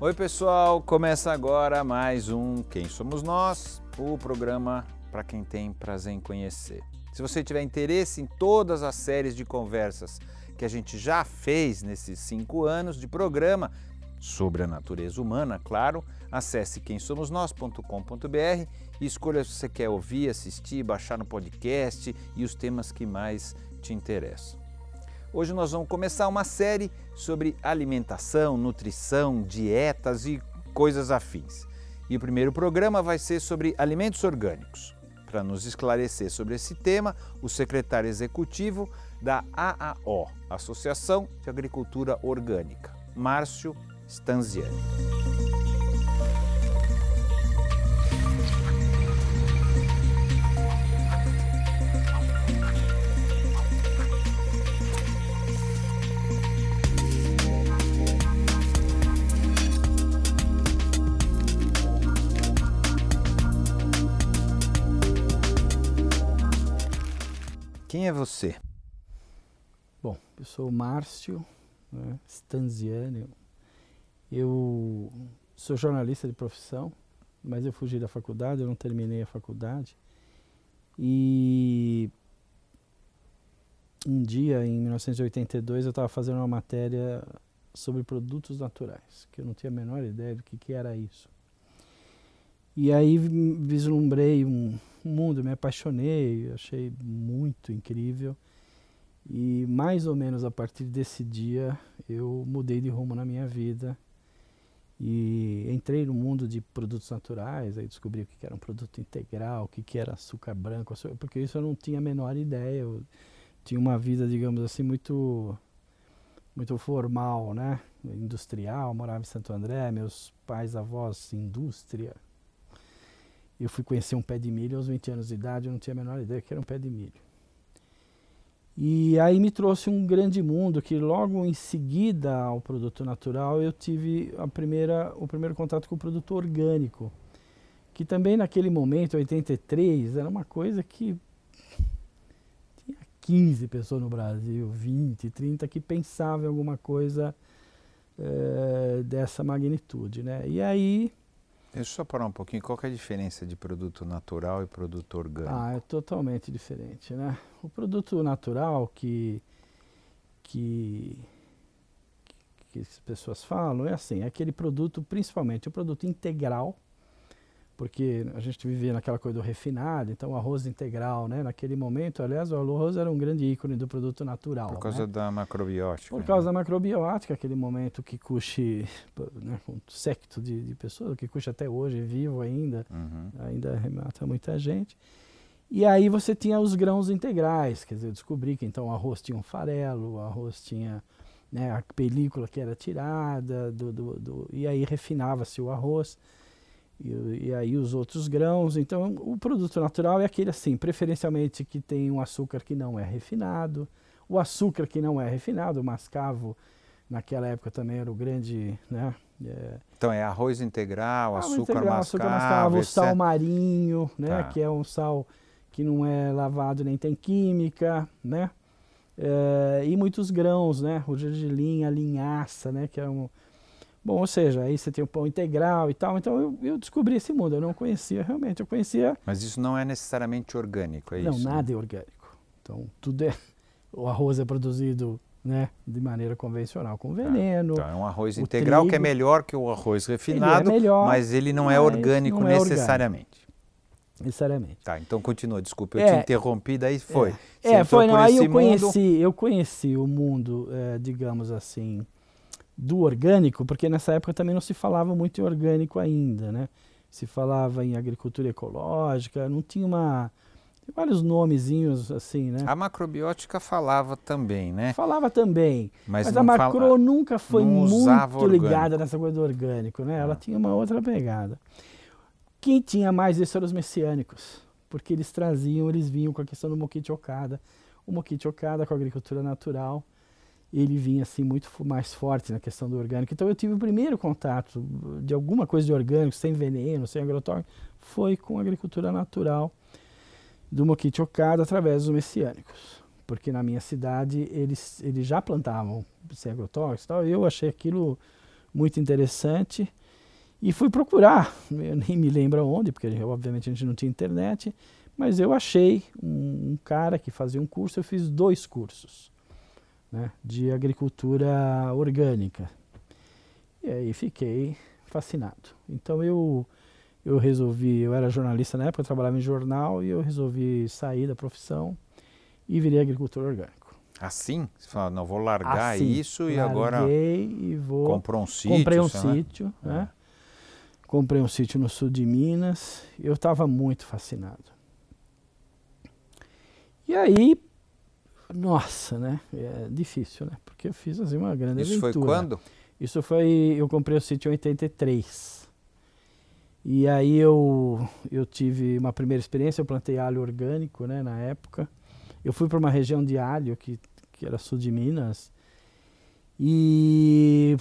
Oi, pessoal! Começa agora mais um Quem Somos Nós, o programa para quem tem prazer em conhecer. Se você tiver interesse em todas as séries de conversas que a gente já fez nesses cinco anos de programa sobre a natureza humana, claro, acesse quemsomosnós.com.br e escolha se você quer ouvir, assistir, baixar no podcast e os temas que mais te interessam. Hoje nós vamos começar uma série sobre alimentação, nutrição, dietas e coisas afins. E o primeiro programa vai ser sobre alimentos orgânicos. Para nos esclarecer sobre esse tema, o secretário executivo da AAO, Associação de Agricultura Orgânica, Márcio Stanziani. Quem é você? Bom, eu sou o Márcio né, Stanziani. Eu sou jornalista de profissão, mas eu fugi da faculdade, eu não terminei a faculdade. E um dia, em 1982, eu estava fazendo uma matéria sobre produtos naturais, que eu não tinha a menor ideia do que, que era isso. E aí vislumbrei um, mundo, me apaixonei, achei muito incrível. E mais ou menos a partir desse dia eu mudei de rumo na minha vida e entrei no mundo de produtos naturais, aí descobri o que era um produto integral, o que era açúcar branco, porque isso eu não tinha a menor ideia. Eu tinha uma vida, digamos assim, muito muito formal, né? Industrial, morava em Santo André, meus pais, avós, indústria, eu fui conhecer um pé de milho aos 20 anos de idade, eu não tinha a menor ideia que era um pé de milho. E aí me trouxe um grande mundo que logo em seguida ao produto natural eu tive a primeira, o primeiro contato com o produto orgânico, que também naquele momento, 83, era uma coisa que tinha 15 pessoas no Brasil, 20, 30 que pensavam em alguma coisa é, dessa magnitude, né? E aí Deixa eu só parar um pouquinho. Qual é a diferença de produto natural e produto orgânico? Ah, é totalmente diferente, né? O produto natural que, que, que as pessoas falam é assim, é aquele produto, principalmente o é produto integral, porque a gente vivia naquela coisa do refinado, então o arroz integral, né? Naquele momento, aliás, o arroz era um grande ícone do produto natural. Por causa né? da macrobiótica. Por né? causa né? da macrobiótica, aquele momento que custe né, um secto de, de pessoas, que custe até hoje é vivo ainda, uhum. ainda remata muita gente. E aí você tinha os grãos integrais, quer dizer, eu descobri que então o arroz tinha um farelo, o arroz tinha né, a película que era tirada, do, do, do e aí refinava-se o arroz. E, e, aí os outros grãos. Então, o produto natural é aquele assim, preferencialmente que tem um açúcar que não é refinado, o açúcar que não é refinado, o mascavo naquela época também era o grande, né? É, então é arroz integral, arroz açúcar, integral mascavo, açúcar mascavo, etc. sal marinho, né? Tá. Que é um sal que não é lavado nem tem química, né? É, e muitos grãos, né? O gergelim, a linhaça, né? Que é um Bom, ou seja, aí você tem o pão integral e tal. Então eu, eu descobri esse mundo, eu não conhecia realmente, eu conhecia... Mas isso não é necessariamente orgânico, é não, isso? Não, nada é orgânico. Então tudo é... O arroz é produzido né, de maneira convencional, com tá. veneno. Então é um arroz integral trigo, que é melhor que o arroz é refinado, é melhor, mas ele não é orgânico não é necessariamente. Orgânico. Necessariamente. Tá, então continua, desculpa, eu é, te interrompi, daí foi. É, é foi, não, aí eu mundo... conheci, eu conheci o mundo, é, digamos assim, do orgânico, porque nessa época também não se falava muito em orgânico ainda, né? Se falava em agricultura ecológica, não tinha uma vários nomezinhos assim, né? A macrobiótica falava também, né? Falava também, mas, mas a macro fala... nunca foi muito ligada nessa coisa do orgânico, né? Ela ah. tinha uma outra pegada. Quem tinha mais isso eram os messiânicos, porque eles traziam, eles vinham com a questão do moquite Okada, o moquite Okada com a agricultura natural, ele vinha assim muito mais forte na questão do orgânico. Então eu tive o primeiro contato de alguma coisa de orgânico, sem veneno, sem agrotóxico, foi com agricultura natural do Moquiche Okada através dos messiânicos. Porque na minha cidade eles, eles já plantavam sem agrotóxicos e tal. Eu achei aquilo muito interessante e fui procurar. Eu nem me lembro onde, porque obviamente a gente não tinha internet. Mas eu achei um, um cara que fazia um curso, eu fiz dois cursos né, de agricultura orgânica. E aí fiquei fascinado. Então eu, eu resolvi, eu era jornalista na época, eu trabalhava em jornal e eu resolvi sair da profissão e virei agricultor orgânico. Assim? Você fala, não, vou largar assim, isso e agora. e vou. Comprou um sítio. Comprei um sítio, né? É. Comprei um sítio no sul de Minas. Eu estava muito fascinado. E aí, nossa, né? É difícil, né? Porque eu fiz assim uma grande Isso aventura. Isso foi quando? Isso foi. Eu comprei o sítio em 83. E aí eu, eu tive uma primeira experiência, eu plantei alho orgânico, né, na época. Eu fui para uma região de alho, que, que era sul de Minas, e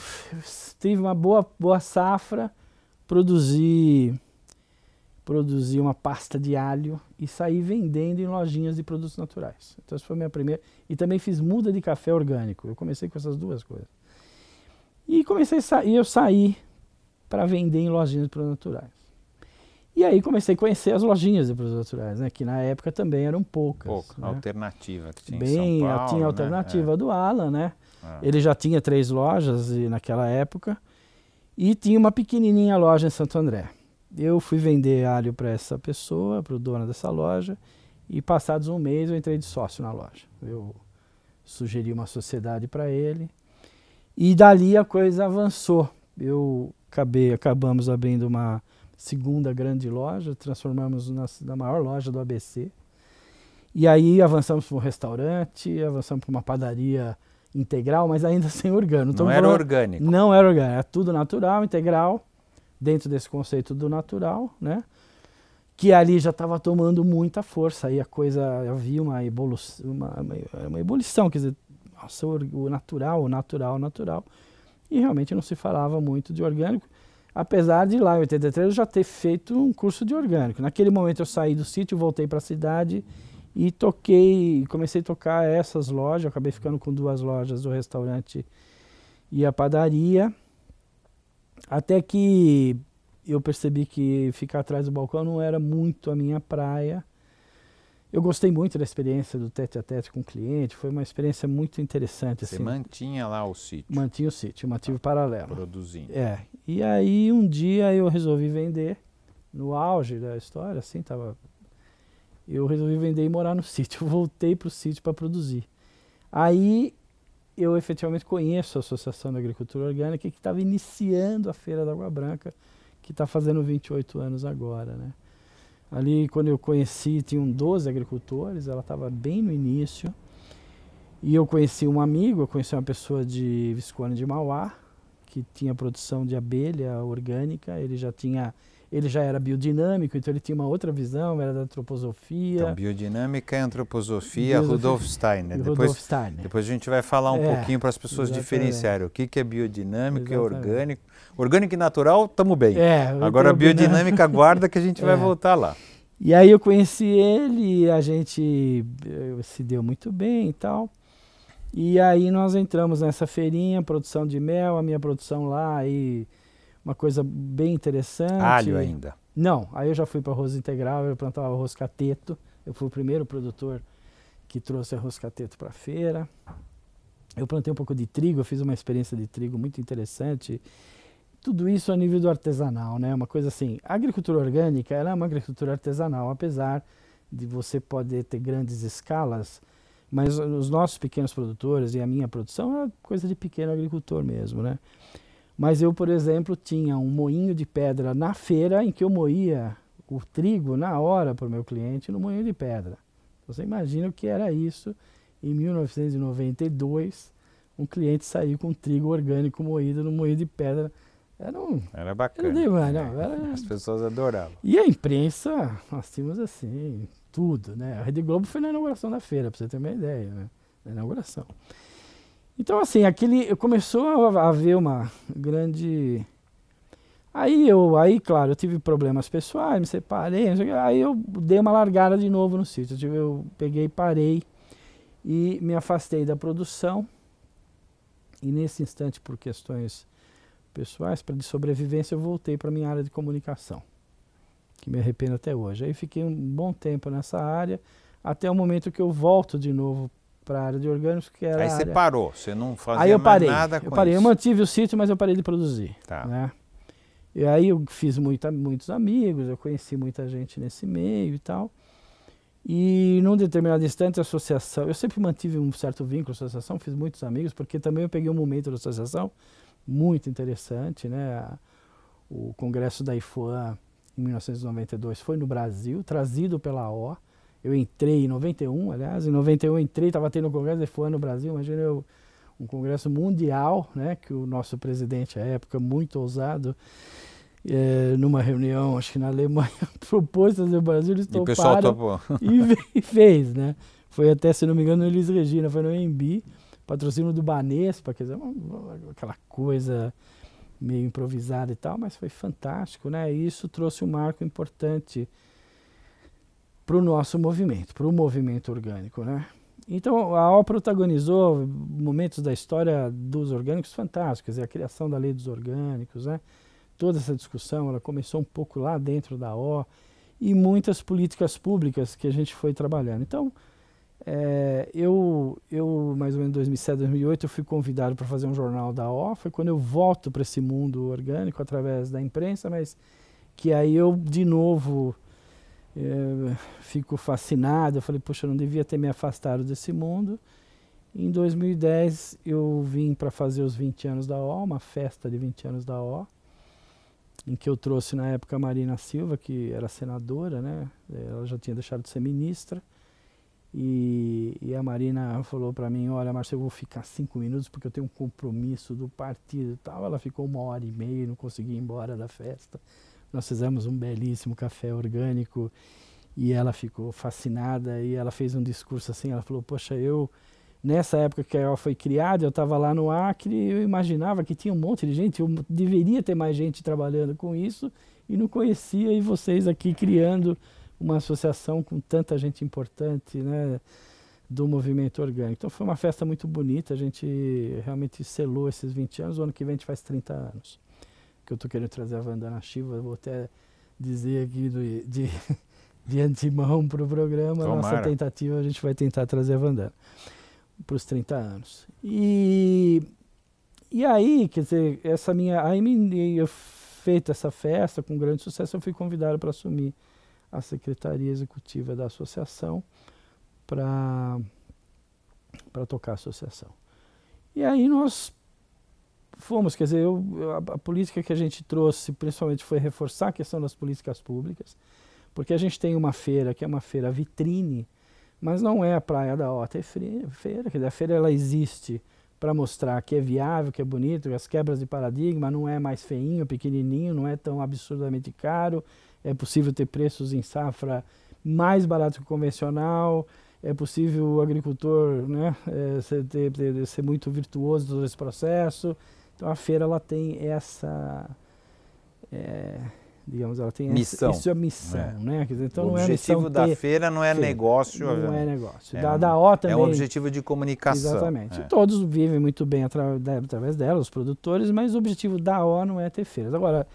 tive uma boa, boa safra, produzi produzir uma pasta de alho e sair vendendo em lojinhas de produtos naturais. Então, essa foi a minha primeira. E também fiz muda de café orgânico. Eu comecei com essas duas coisas. E comecei sa e eu saí para vender em lojinhas de produtos naturais. E aí comecei a conhecer as lojinhas de produtos naturais, né? que na época também eram poucas. Pouco, né? alternativa que tinha Bem, em São Paulo, tinha né? a alternativa né? do Alan, né? Ah. Ele já tinha três lojas e, naquela época e tinha uma pequenininha loja em Santo André. Eu fui vender alho para essa pessoa, para o dono dessa loja, e passados um mês eu entrei de sócio na loja. Eu sugeri uma sociedade para ele. E dali a coisa avançou. Eu acabei, acabamos abrindo uma segunda grande loja, transformamos na, na maior loja do ABC. E aí avançamos para um restaurante, avançamos para uma padaria integral, mas ainda sem orgânico. Então, Não era orgânico. Não era orgânico, era tudo natural, integral dentro desse conceito do natural, né? que ali já estava tomando muita força, aí a coisa, havia uma ebulição, uma, uma, ebulição quer dizer, nossa, o natural, o natural, o natural, e realmente não se falava muito de orgânico, apesar de lá em 83 eu já ter feito um curso de orgânico. Naquele momento eu saí do sítio, voltei para a cidade e toquei, comecei a tocar essas lojas, acabei ficando com duas lojas, o restaurante e a padaria, até que eu percebi que ficar atrás do balcão não era muito a minha praia. Eu gostei muito da experiência do tete a tete com o cliente, foi uma experiência muito interessante. Você assim. mantinha lá o sítio? Mantinha o sítio, mantive ah, paralelo. Produzindo. É. E aí um dia eu resolvi vender, no auge da história, assim, tava. Eu resolvi vender e morar no sítio. Eu voltei para o sítio para produzir. Aí eu efetivamente conheço a Associação da Agricultura Orgânica que estava iniciando a Feira da Água Branca, que está fazendo 28 anos agora. Né? Ali, quando eu conheci, tinham 12 agricultores, ela estava bem no início. E eu conheci um amigo, eu conheci uma pessoa de Visconde de Mauá, que tinha produção de abelha orgânica, ele já tinha ele já era biodinâmico, então ele tinha uma outra visão, era da antroposofia. Então, biodinâmica e é antroposofia, Rudolf Steiner. Depois, Rudolf Steiner. Depois a gente vai falar um é, pouquinho para as pessoas diferenciarem o que, que é biodinâmico, o que é orgânico. Orgânico e natural, estamos bem. É, Agora a biodinâmica aguarda que a gente vai é. voltar lá. E aí eu conheci ele, a gente eh, se deu muito bem e tal. E aí nós entramos nessa feirinha, produção de mel, a minha produção lá, aí... E uma coisa bem interessante. Alho ainda. Não, aí eu já fui para arroz integral, eu plantava arroz cateto. Eu fui o primeiro produtor que trouxe arroz cateto para a feira. Eu plantei um pouco de trigo, eu fiz uma experiência de trigo muito interessante. Tudo isso a nível do artesanal, né? Uma coisa assim, a agricultura orgânica, ela é uma agricultura artesanal, apesar de você poder ter grandes escalas, mas os nossos pequenos produtores e a minha produção é coisa de pequeno agricultor mesmo, né? Mas eu, por exemplo, tinha um moinho de pedra na feira em que eu moía o trigo na hora para o meu cliente no moinho de pedra. Então, você imagina o que era isso em 1992, um cliente sair com trigo orgânico moído no moinho de pedra. Era, um, era bacana. Era demais, né? era... As pessoas adoravam. E a imprensa, nós tínhamos assim, tudo, né? A Rede Globo foi na inauguração da feira, para você ter uma ideia, né? Na inauguração. Então, assim, aquele começou a haver uma grande. Aí eu, aí, claro, eu tive problemas pessoais, me separei, aí eu dei uma largada de novo no sítio. Eu, eu peguei, parei e me afastei da produção. E nesse instante, por questões pessoais, para de sobrevivência, eu voltei para minha área de comunicação, que me arrependo até hoje. Aí fiquei um bom tempo nessa área, até o momento que eu volto de novo para a área de orgânicos, que era. Aí você área... parou, você não fazia aí eu parei, nada com eu parei. Isso. Eu mantive o sítio, mas eu parei de produzir. Tá. Né? E aí eu fiz muita, muitos amigos, eu conheci muita gente nesse meio e tal. E num determinado instante, a associação, eu sempre mantive um certo vínculo com a associação, fiz muitos amigos, porque também eu peguei um momento da associação muito interessante, né? O congresso da IFOA em 1992 foi no Brasil, trazido pela O eu entrei em 91, aliás, em 91 eu entrei, estava tendo o um Congresso de Fuan no Brasil, imagina eu, um congresso mundial, né, que o nosso presidente à época, muito ousado, é, numa reunião, acho que na Alemanha, propostas do Brasil, eles toparam e, pessoal topou. e, e fez, né? Foi até, se não me engano, no Elis Regina, foi no EMB, patrocínio do Banespa, quer dizer, aquela coisa meio improvisada e tal, mas foi fantástico, né? E isso trouxe um marco importante para o nosso movimento, para o movimento orgânico. Né? Então, a O protagonizou momentos da história dos orgânicos fantásticos, a criação da lei dos orgânicos, né? toda essa discussão ela começou um pouco lá dentro da O e muitas políticas públicas que a gente foi trabalhando. Então, é, eu, eu, mais ou menos em 2007, 2008, eu fui convidado para fazer um jornal da O, foi quando eu volto para esse mundo orgânico através da imprensa, mas que aí eu, de novo, é, fico fascinado. Eu falei, poxa, eu não devia ter me afastado desse mundo. Em 2010 eu vim para fazer os 20 anos da O, uma festa de 20 anos da O, em que eu trouxe na época a Marina Silva, que era senadora, né? Ela já tinha deixado de ser ministra. E, e a Marina falou para mim, olha, Marcelo, eu vou ficar cinco minutos porque eu tenho um compromisso do partido e tal. Ela ficou uma hora e meia, não conseguia ir embora da festa. Nós fizemos um belíssimo café orgânico e ela ficou fascinada e ela fez um discurso assim, ela falou: "Poxa, eu nessa época que ela foi criada, eu estava lá no Acre e eu imaginava que tinha um monte de gente, eu deveria ter mais gente trabalhando com isso e não conhecia e vocês aqui criando uma associação com tanta gente importante, né, do movimento orgânico. Então foi uma festa muito bonita, a gente realmente selou esses 20 anos, o ano que vem a gente faz 30 anos que eu tô querendo trazer a Vandana Shiva, vou até dizer aqui do, de, de antemão para o programa, Tomara. nossa tentativa, a gente vai tentar trazer a Vandana para os 30 anos. E, e aí, quer dizer, essa minha. Aí me, eu feita essa festa com grande sucesso, eu fui convidado para assumir a secretaria executiva da associação para tocar a associação. E aí nós fomos, quer dizer, eu, a, a, política que a gente trouxe principalmente foi reforçar a questão das políticas públicas, porque a gente tem uma feira que é uma feira vitrine, mas não é a Praia da Ota, é feira, quer dizer, a feira ela existe para mostrar que é viável, que é bonito, que as quebras de paradigma, não é mais feinho, pequenininho, não é tão absurdamente caro, é possível ter preços em safra mais barato que o convencional, é possível o agricultor né, eh, ser, ter, ter, ser muito virtuoso todo esse processo, então a feira ela tem essa é, digamos, ela tem missão. Essa, isso é missão, é. né? Dizer, então o não é objetivo é da ter, feira não é feira, negócio. Não é negócio. É da, um, da O também. É um objetivo de comunicação. Exatamente. É. Todos vivem muito bem atra, da, através dela, os produtores, mas o objetivo da O não é ter feiras. Agora,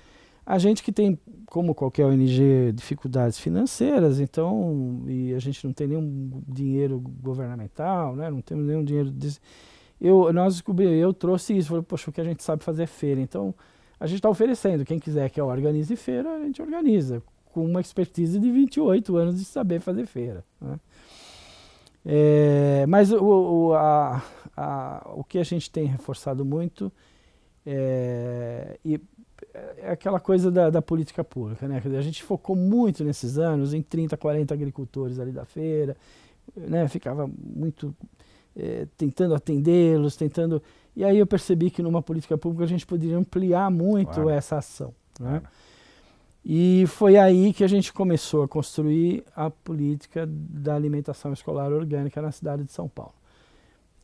a gente que tem, como qualquer ONG, dificuldades financeiras, então, e a gente não tem nenhum dinheiro governamental, né? não temos nenhum dinheiro... Desse, eu, nós descobri, eu trouxe isso, falei, poxa, o que a gente sabe fazer é feira, então a gente está oferecendo, quem quiser que eu organize feira, a gente organiza, com uma expertise de 28 anos de saber fazer feira. Né? É, mas o, o, a, a, o que a gente tem reforçado muito é, é, é aquela coisa da, da, política pública. Né? A gente focou muito nesses anos em 30, 40 agricultores ali da feira, né? ficava muito é, tentando atendê-los, tentando. E aí eu percebi que numa política pública a gente poderia ampliar muito claro. essa ação. Né? Claro. E foi aí que a gente começou a construir a política da alimentação escolar orgânica na cidade de São Paulo.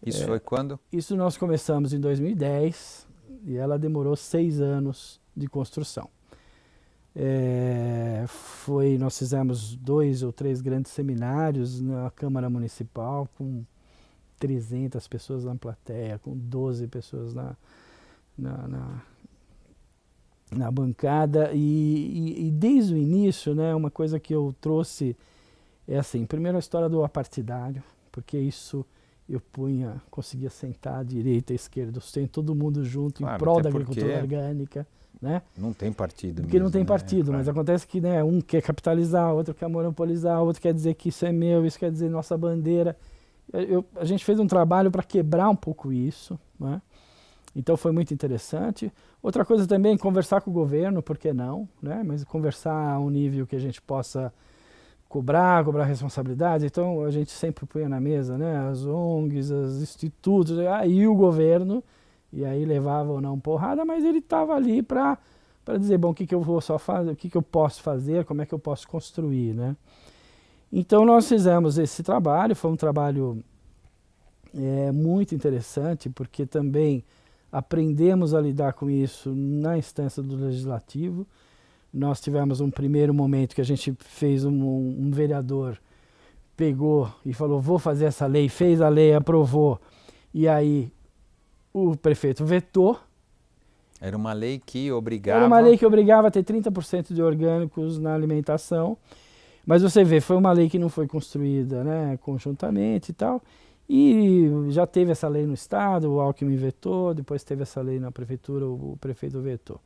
Isso é, foi quando? Isso nós começamos em 2010 e ela demorou seis anos de construção. É, foi, nós fizemos dois ou três grandes seminários na Câmara Municipal com 300 pessoas na plateia, com 12 pessoas na, na, na, na bancada. E, e, e, desde o início, né, uma coisa que eu trouxe é assim: primeiro a história do apartidário, porque isso eu punha, conseguia sentar à direita, à esquerda, sem todo mundo junto claro, em prol da agricultura orgânica. Né? Não tem partido. Porque mesmo, não tem né, partido, né? claro. mas acontece que né, um quer capitalizar, outro quer monopolizar, outro quer dizer que isso é meu, isso quer dizer nossa bandeira eu, a gente fez um trabalho para quebrar um pouco isso, né? Então foi muito interessante. Outra coisa também, conversar com o governo, por que não? Né? Mas conversar a um nível que a gente possa cobrar, cobrar responsabilidade. Então a gente sempre põe na mesa né? as ONGs, os institutos, aí o governo, e aí levava ou não porrada, mas ele estava ali para dizer, bom, o que, que eu vou só fazer, o que, que eu posso fazer, como é que eu posso construir, né? Então nós fizemos esse trabalho, foi um trabalho é, muito interessante, porque também aprendemos a lidar com isso na instância do legislativo. Nós tivemos um primeiro momento que a gente fez um, um vereador pegou e falou vou fazer essa lei, fez a lei, aprovou e aí o prefeito vetou. Era uma lei que obrigava. Era uma lei que obrigava a ter 30% de orgânicos na alimentação. Mas você vê, foi uma lei que não foi construída né, conjuntamente e tal. E já teve essa lei no Estado, o Alckmin vetou, depois teve essa lei na Prefeitura, o, o prefeito vetou.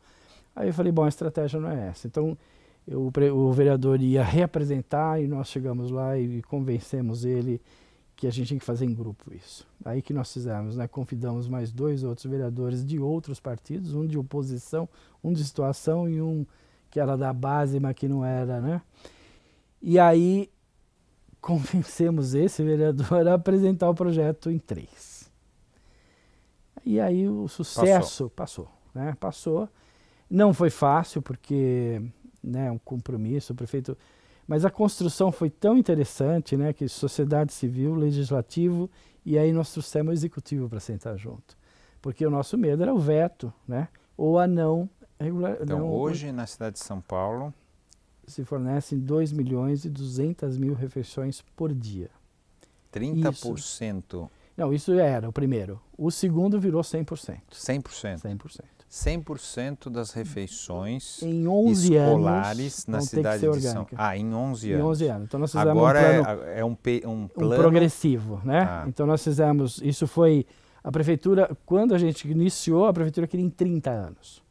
Aí eu falei, bom, a estratégia não é essa. Então eu, o vereador ia reapresentar e nós chegamos lá e convencemos ele que a gente tinha que fazer em grupo isso. Aí que nós fizemos, né? convidamos mais dois outros vereadores de outros partidos, um de oposição, um de situação e um que era da base, mas que não era, né? E aí convencemos esse vereador a apresentar o projeto em três. E aí o sucesso passou, passou né? Passou. Não foi fácil porque, né, um compromisso, o prefeito, mas a construção foi tão interessante, né, que sociedade civil, legislativo e aí nós trouxemos o executivo para sentar junto. Porque o nosso medo era o veto, né? Ou a não regular, Então, não, hoje na cidade de São Paulo, se fornecem 2 milhões e 200 mil refeições por dia. 30%. Isso, não, isso era o primeiro. O segundo virou 100%. 100%. 100%. 100% das refeições em 11 escolares anos, na cidade de São Ah, em 11 anos. Em 11 anos. Então nós fizemos Agora um plano, é, é um, um, plano... um progressivo, né? Ah. Então nós fizemos, isso foi a prefeitura, quando a gente iniciou, a prefeitura queria em 30 anos.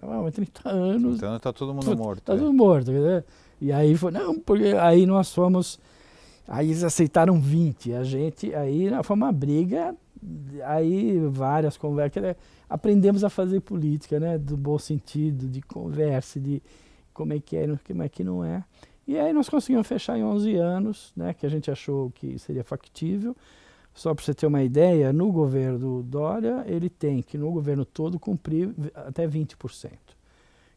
Ah, 30 anos. 30 anos está tá é. todo mundo morto. Está é. todo morto. Né? E aí foi, não, porque aí nós fomos. Aí eles aceitaram 20. A gente, aí foi uma briga, aí várias conversas. Né? Aprendemos a fazer política, né? Do bom sentido, de conversa, de como é que é, como é que não é. E aí nós conseguimos fechar em 11 anos, né? Que a gente achou que seria factível. Só para você ter uma ideia, no governo Dória, ele tem que, no governo todo, cumprir até 20%.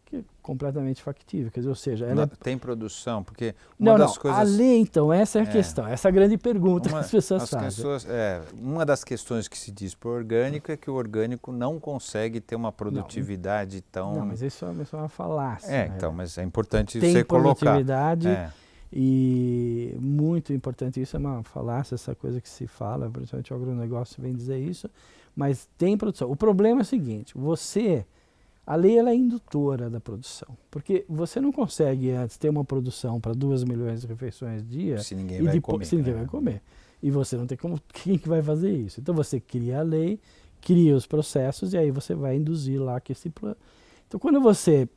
Que é completamente factível. Quer dizer, ou seja, ela... Tem produção, porque uma não, das não, coisas... A lei, então, essa é a é. questão, essa é a grande pergunta uma, que as pessoas as fazem. Pessoas, é, uma das questões que se diz para o orgânico é que o orgânico não consegue ter uma produtividade não, tão... Não, mas isso é uma falácia. É, né? então, mas é importante tem você colocar. Tem produtividade... É. E muito importante isso, é uma falácia, essa coisa que se fala, principalmente o agronegócio vem dizer isso, mas tem produção. O problema é o seguinte, você, a lei ela é indutora da produção, porque você não consegue antes eh, ter uma produção para 2 milhões de refeições dia se ninguém, vai, depois, comer, se ninguém né? vai comer. E você não tem como, quem que vai fazer isso? Então você cria a lei, cria os processos e aí você vai induzir lá que esse... plano Então quando você,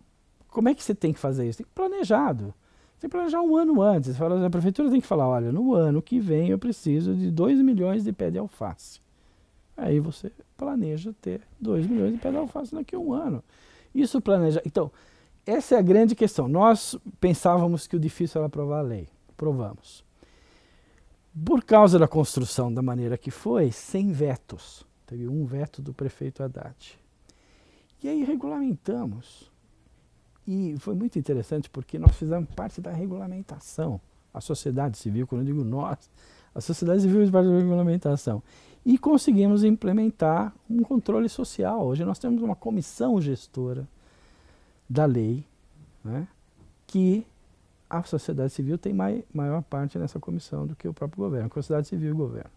como é que você tem que fazer isso? Tem que planejado. Tem que planejar um ano antes. Fala, a prefeitura tem que falar, olha, no ano que vem eu preciso de 2 milhões de pé de alface. Aí você planeja ter 2 milhões de pé de alface daqui a um ano. Isso planeja. Então, essa é a grande questão. Nós pensávamos que o difícil era aprovar a lei. Provamos. Por causa da construção da maneira que foi, sem vetos. Teve um veto do prefeito Haddad. E aí regulamentamos e foi muito interessante porque nós fizemos parte da regulamentação. A sociedade civil, quando eu digo nós, a sociedade civil fez parte da regulamentação. E conseguimos implementar um controle social. Hoje nós temos uma comissão gestora da lei, né, que a sociedade civil tem mai, maior parte nessa comissão do que o próprio governo, a sociedade civil e o governo.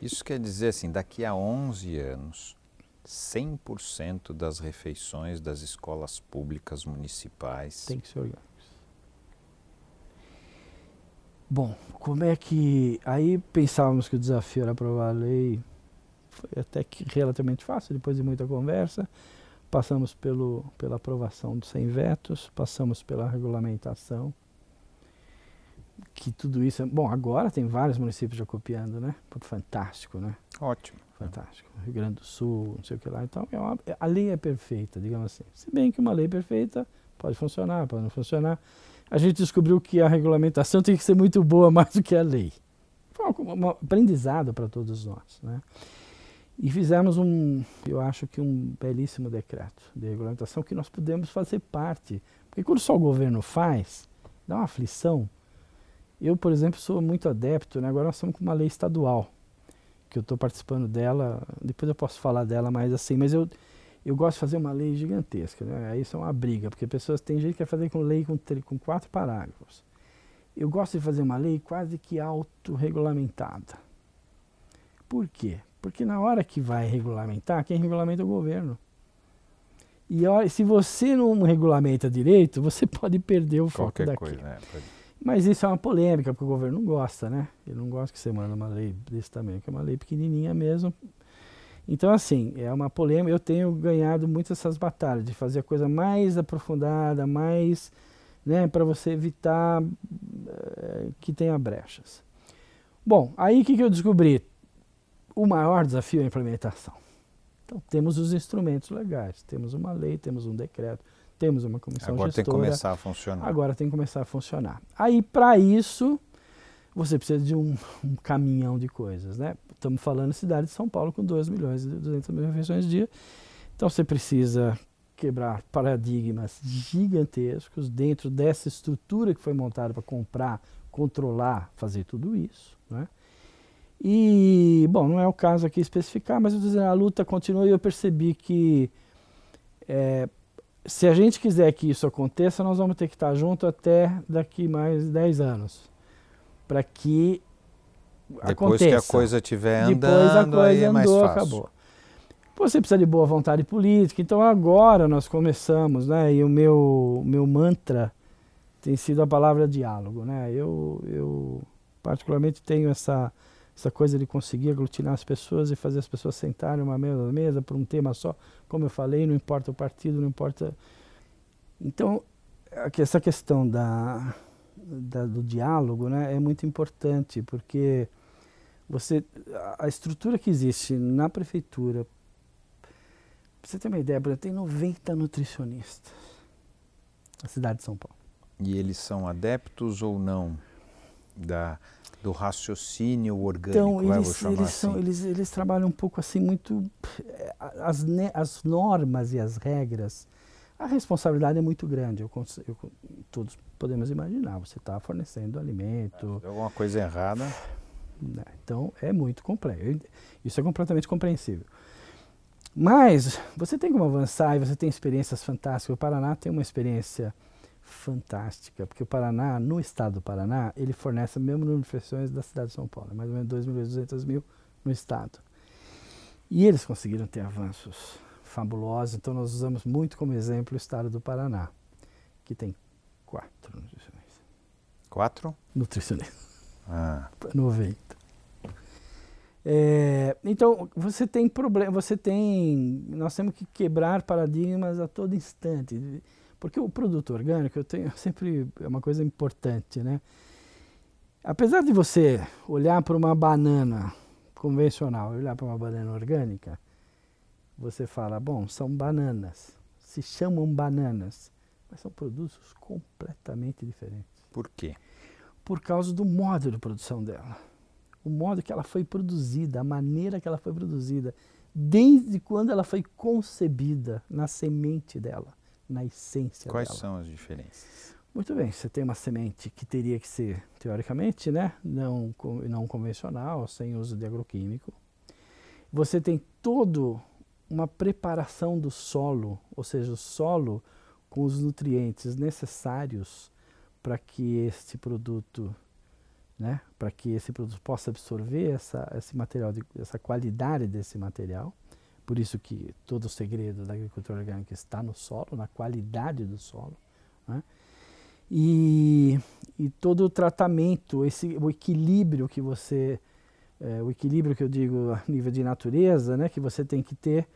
Isso quer dizer, assim, daqui a 11 anos, 100% das refeições das escolas públicas municipais. Tem que ser orgânicas. Bom, como é que. Aí pensávamos que o desafio era aprovar a lei. Foi até que relativamente fácil, depois de muita conversa. Passamos pelo, pela aprovação dos 100 vetos, passamos pela regulamentação. Que tudo isso. É, bom, agora tem vários municípios já copiando, né? Fantástico, né? Ótimo fantástico. Rio Grande do Sul, não sei o que lá. Então, é uma, a lei é perfeita, digamos assim. Se bem que uma lei perfeita pode funcionar, pode não funcionar. A gente descobriu que a regulamentação tem que ser muito boa mais do que a lei. Foi um aprendizado para todos nós, né? E fizemos um, eu acho que um belíssimo decreto de regulamentação que nós pudemos fazer parte. Porque quando só o governo faz, dá uma aflição. Eu, por exemplo, sou muito adepto, né? agora nós estamos com uma lei estadual que eu estou participando dela, depois eu posso falar dela mais assim, mas eu, eu gosto de fazer uma lei gigantesca, né? isso é uma briga, porque pessoas tem gente que quer fazer com lei com, com quatro parágrafos. Eu gosto de fazer uma lei quase que autorregulamentada. Por quê? Porque na hora que vai regulamentar, quem regulamenta é o governo. E se você não regulamenta direito, você pode perder o Qualquer foco daqui. Coisa, né? pode... Mas isso é uma polêmica, porque o governo não gosta, né? Ele não gosta que você manda uma lei desse tamanho, que é uma lei pequenininha mesmo. Então, assim, é uma polêmica. Eu tenho ganhado muitas essas batalhas, de fazer a coisa mais aprofundada, mais. Né, para você evitar eh, que tenha brechas. Bom, aí o que, que eu descobri? O maior desafio é a implementação. Então, temos os instrumentos legais, temos uma lei, temos um decreto, temos uma comissão agora gestora. Agora tem que começar a funcionar. Agora tem que começar a funcionar. Aí, para isso, você precisa de um, um, caminhão de coisas, né? Estamos falando cidade de São Paulo com 2 milhões e 200 mil refeições dia. Então, você precisa quebrar paradigmas gigantescos dentro dessa estrutura que foi montada para comprar, controlar, fazer tudo isso, né? E, bom, não é o caso aqui especificar, mas eu dizer, a luta continua e eu percebi que é, se a gente quiser que isso aconteça, nós vamos ter que estar junto até daqui mais 10 anos. Para que Depois aconteça. que a coisa estiver andando, Depois a é coisa andou, é acabou. Você precisa de boa vontade política. Então agora nós começamos, né? E o meu, meu mantra tem sido a palavra diálogo, né? Eu, eu particularmente tenho essa essa coisa de conseguir aglutinar as pessoas e fazer as pessoas sentarem uma mesma mesa por um tema só, como eu falei, não importa o partido, não importa. Então, essa questão da, da, do diálogo né, é muito importante, porque você a estrutura que existe na prefeitura, você ter uma ideia, tem 90 nutricionistas na cidade de São Paulo. E eles são adeptos ou não da do raciocínio orgânico, então, né, eles, eu vou chamar eles, são, assim. eles, eles trabalham um pouco assim, muito... Eh, as, as normas e as regras, a responsabilidade é muito grande. Eu, eu todos podemos imaginar, você está fornecendo alimento... É, alguma coisa errada... Né, então, é muito complexo. Isso é completamente compreensível. Mas você tem como avançar e você tem experiências fantásticas. O Paraná tem uma experiência fantástica, porque o Paraná, no estado do Paraná, ele fornece o mesmo número de infecções da cidade de São Paulo, é mais ou menos 2 milhões e 200 mil no estado. E eles conseguiram ter avanços fabulosos, então nós usamos muito como exemplo o estado do Paraná, que tem quatro nutricionistas. Quatro? Nutricionistas. Ah. 90. É, então, você tem problema, você tem. Nós temos que quebrar paradigmas a todo instante. Porque o produto orgânico eu tenho sempre é uma coisa importante, né? Apesar de você olhar para uma banana convencional e olhar para uma banana orgânica, você fala, bom, são bananas, se chamam bananas, mas são produtos completamente diferentes. Por quê? Por causa do modo de produção dela. O modo que ela foi produzida, a maneira que ela foi produzida, desde quando ela foi concebida na semente dela na essência Quais dela. são as diferenças? Muito bem, você tem uma semente que teria que ser, teoricamente, né, não, não convencional, sem uso de agroquímico. Você tem todo uma preparação do solo, ou seja, o solo com os nutrientes necessários para que este produto, né, para que esse produto possa absorver essa, esse material, de, essa qualidade desse material. Por isso que todo o segredo da agricultura orgânica está no solo, na qualidade do solo. Né? E, e, todo o tratamento, esse, o equilíbrio que você, é, o equilíbrio que eu digo a nível de natureza, né, que você tem que ter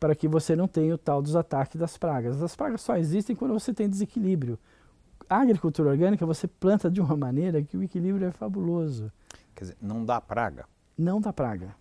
para que você não tenha o tal dos ataques das pragas. As pragas só existem quando você tem desequilíbrio. A agricultura orgânica você planta de uma maneira que o equilíbrio é fabuloso. Quer dizer, não dá praga? Não dá praga.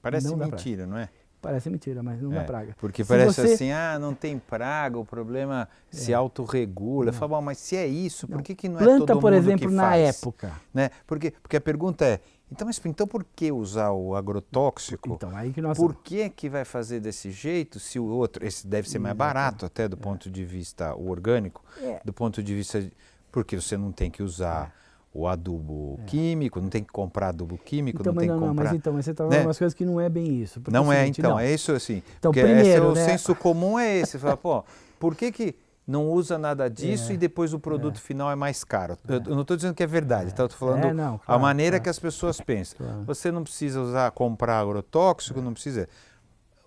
Parece não mentira, praga. não é? Parece mentira, mas não é, é, praga. Porque se parece você... assim, ah, não tem praga, o problema é. se autorregula. É. Fala, mas se é isso, não. por que, que não é Planta, é todo mundo por exemplo, que na época. Né? Porque, porque a pergunta é, então, mas, então por que usar o agrotóxico? Então, aí que nós... Por que, é que vai fazer desse jeito se o outro, esse deve ser mais barato até do ponto de vista o orgânico, do ponto de vista, porque você não tem que usar o adubo é. químico, não tem que comprar adubo químico, então, não tem não, que comprar... Não, mas então, mas você está né? falando né? umas coisas que não é bem isso. Não é, é, seguinte, então, não. é isso assim. Então, porque primeiro, esse é o né? senso comum é esse. Você fala, pô, por que que não usa nada é. disso é, e depois o produto é, final é mais caro. É, eu não estou dizendo que é verdade, tá? estou falando é, não, claro, a maneira claro, que as pessoas pensam. Claro. Você não precisa usar, comprar agrotóxico, não precisa.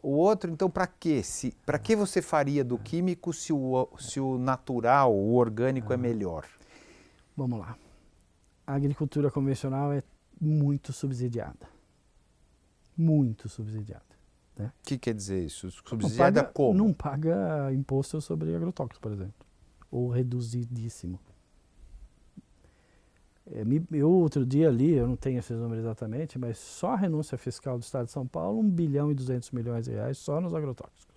O outro, então, para quê? Para que você faria do químico se o, se o natural, o orgânico é melhor? Vamos lá a agricultura convencional é muito subsidiada. Muito subsidiada. O né? que quer dizer isso? Subsidiada não paga, como? Não paga imposto sobre agrotóxicos, por exemplo. Ou reduzidíssimo. É, eu outro dia ali, eu não tenho esses números exatamente, mas só a renúncia fiscal do Estado de São Paulo, 1 bilhão e 200 milhões de reais só nos agrotóxicos.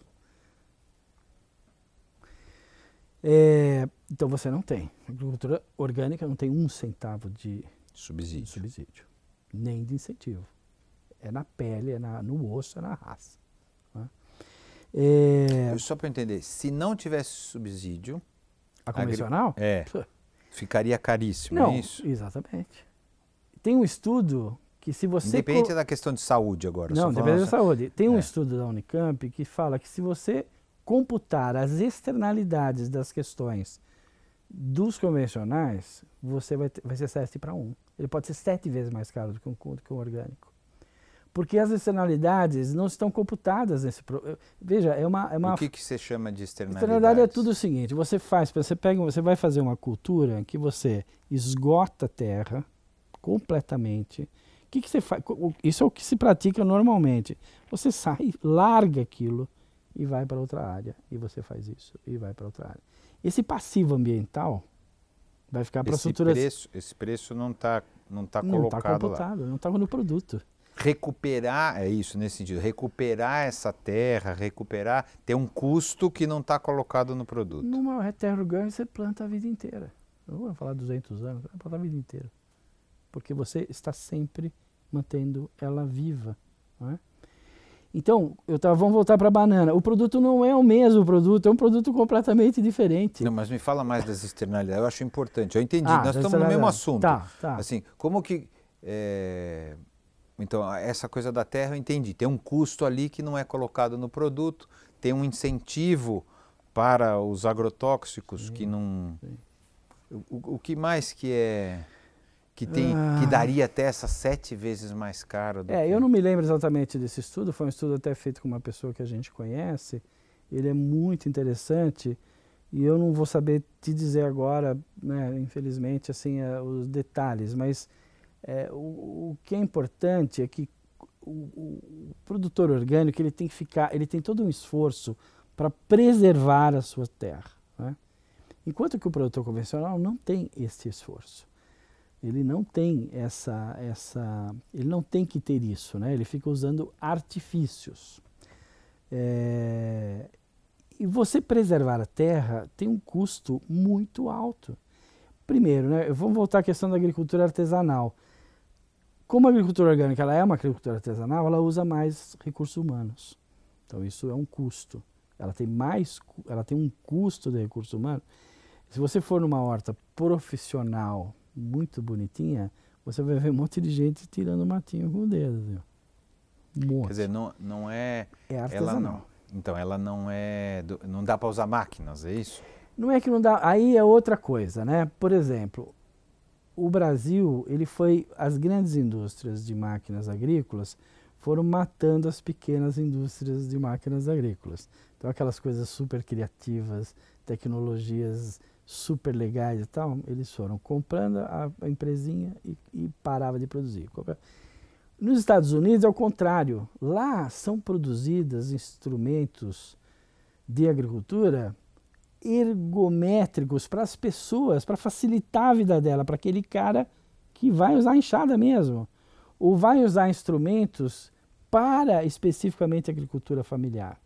É, então você não tem. A agricultura orgânica não tem um centavo de subsídio. de subsídio, nem de incentivo. É na pele, é na, no osso, é na raça. Né? É, Só para entender, se não tivesse subsídio. A convencional? Agri... É. Ficaria caríssimo, não, é isso? Exatamente. Tem um estudo que se você. Independente co... da questão de saúde agora. Não, depende da assim. saúde. Tem um é. estudo da Unicamp que fala que se você computar as externalidades das questões dos convencionais, você vai, ter, vai ser 7 para 1. Ele pode ser 7 vezes mais caro do que um, do que um orgânico. Porque as externalidades não estão computadas nesse. Pro... Eh, veja, é uma, é uma. O que, que você chama de externalidade? Externalidade é tudo o seguinte: você faz, você pega, você vai fazer uma cultura que você esgota a terra completamente. O que, que você faz? Isso é o que se pratica normalmente. Você sai, larga aquilo e vai para outra área, e você faz isso, e vai para outra área. Esse passivo ambiental vai ficar para futuras... Preço, esse preço não está não tá não tá colocado tá lá. Não está no produto. Recuperar, é isso, nesse sentido, recuperar essa terra, recuperar, ter um custo que não está colocado no produto. Numa terra orgânica você planta a vida inteira. Eu vou falar 200 anos, vai plantar a vida inteira. Porque você está sempre mantendo ela viva. Não é? Então, eu tava, vamos voltar para a banana. O produto não é o mesmo produto, é um produto completamente diferente. Não, mas me fala mais das externalidades, eu acho importante. Eu entendi, ah, nós estamos no mesmo assunto. Tá, tá. Assim, como que... É... Então, essa coisa da terra eu entendi. Tem um custo ali que não é colocado no produto, tem um incentivo para os agrotóxicos sim, que não... O, o que mais que é que, tem, ah. que daria até essas sete vezes mais caro. é, que... eu não me lembro exatamente desse estudo, foi um estudo até feito com uma pessoa que a gente conhece, ele é muito interessante e eu não vou saber te dizer agora, né, infelizmente, assim, eh, os detalhes, mas é, o, o, que é importante é que o, o, produtor orgânico ele tem que ficar, ele tem todo um esforço para preservar a sua terra, né? enquanto que o produtor convencional não tem esse esforço ele não tem essa, essa, ele não tem que ter isso, né? Ele fica usando artifícios. É, e você preservar a terra tem um custo muito alto. Primeiro, né, vamos voltar à questão da agricultura artesanal. Como a agricultura orgânica ela é uma agricultura artesanal, ela usa mais recursos humanos. Então isso é um custo. Ela tem mais, ela tem um custo de recurso humano. Se você for numa horta profissional muito bonitinha, você vai ver um monte de gente tirando matinho com o dedo. Viu? Um Quer dizer, não, não é... É artesanal. Ela não, então, ela não é... Do, não dá para usar máquinas, é isso? Não é que não dá... Aí é outra coisa, né? Por exemplo, o Brasil, ele foi... As grandes indústrias de máquinas agrícolas foram matando as pequenas indústrias de máquinas agrícolas. Então, aquelas coisas super criativas, tecnologias super legais e tal, eles foram comprando a, a empresinha e, e parava de produzir. Nos Estados Unidos é o contrário. Lá são produzidos instrumentos de agricultura ergométricos para as pessoas, para facilitar a vida dela, para aquele cara que vai usar a enxada mesmo, ou vai usar instrumentos para especificamente a agricultura familiar.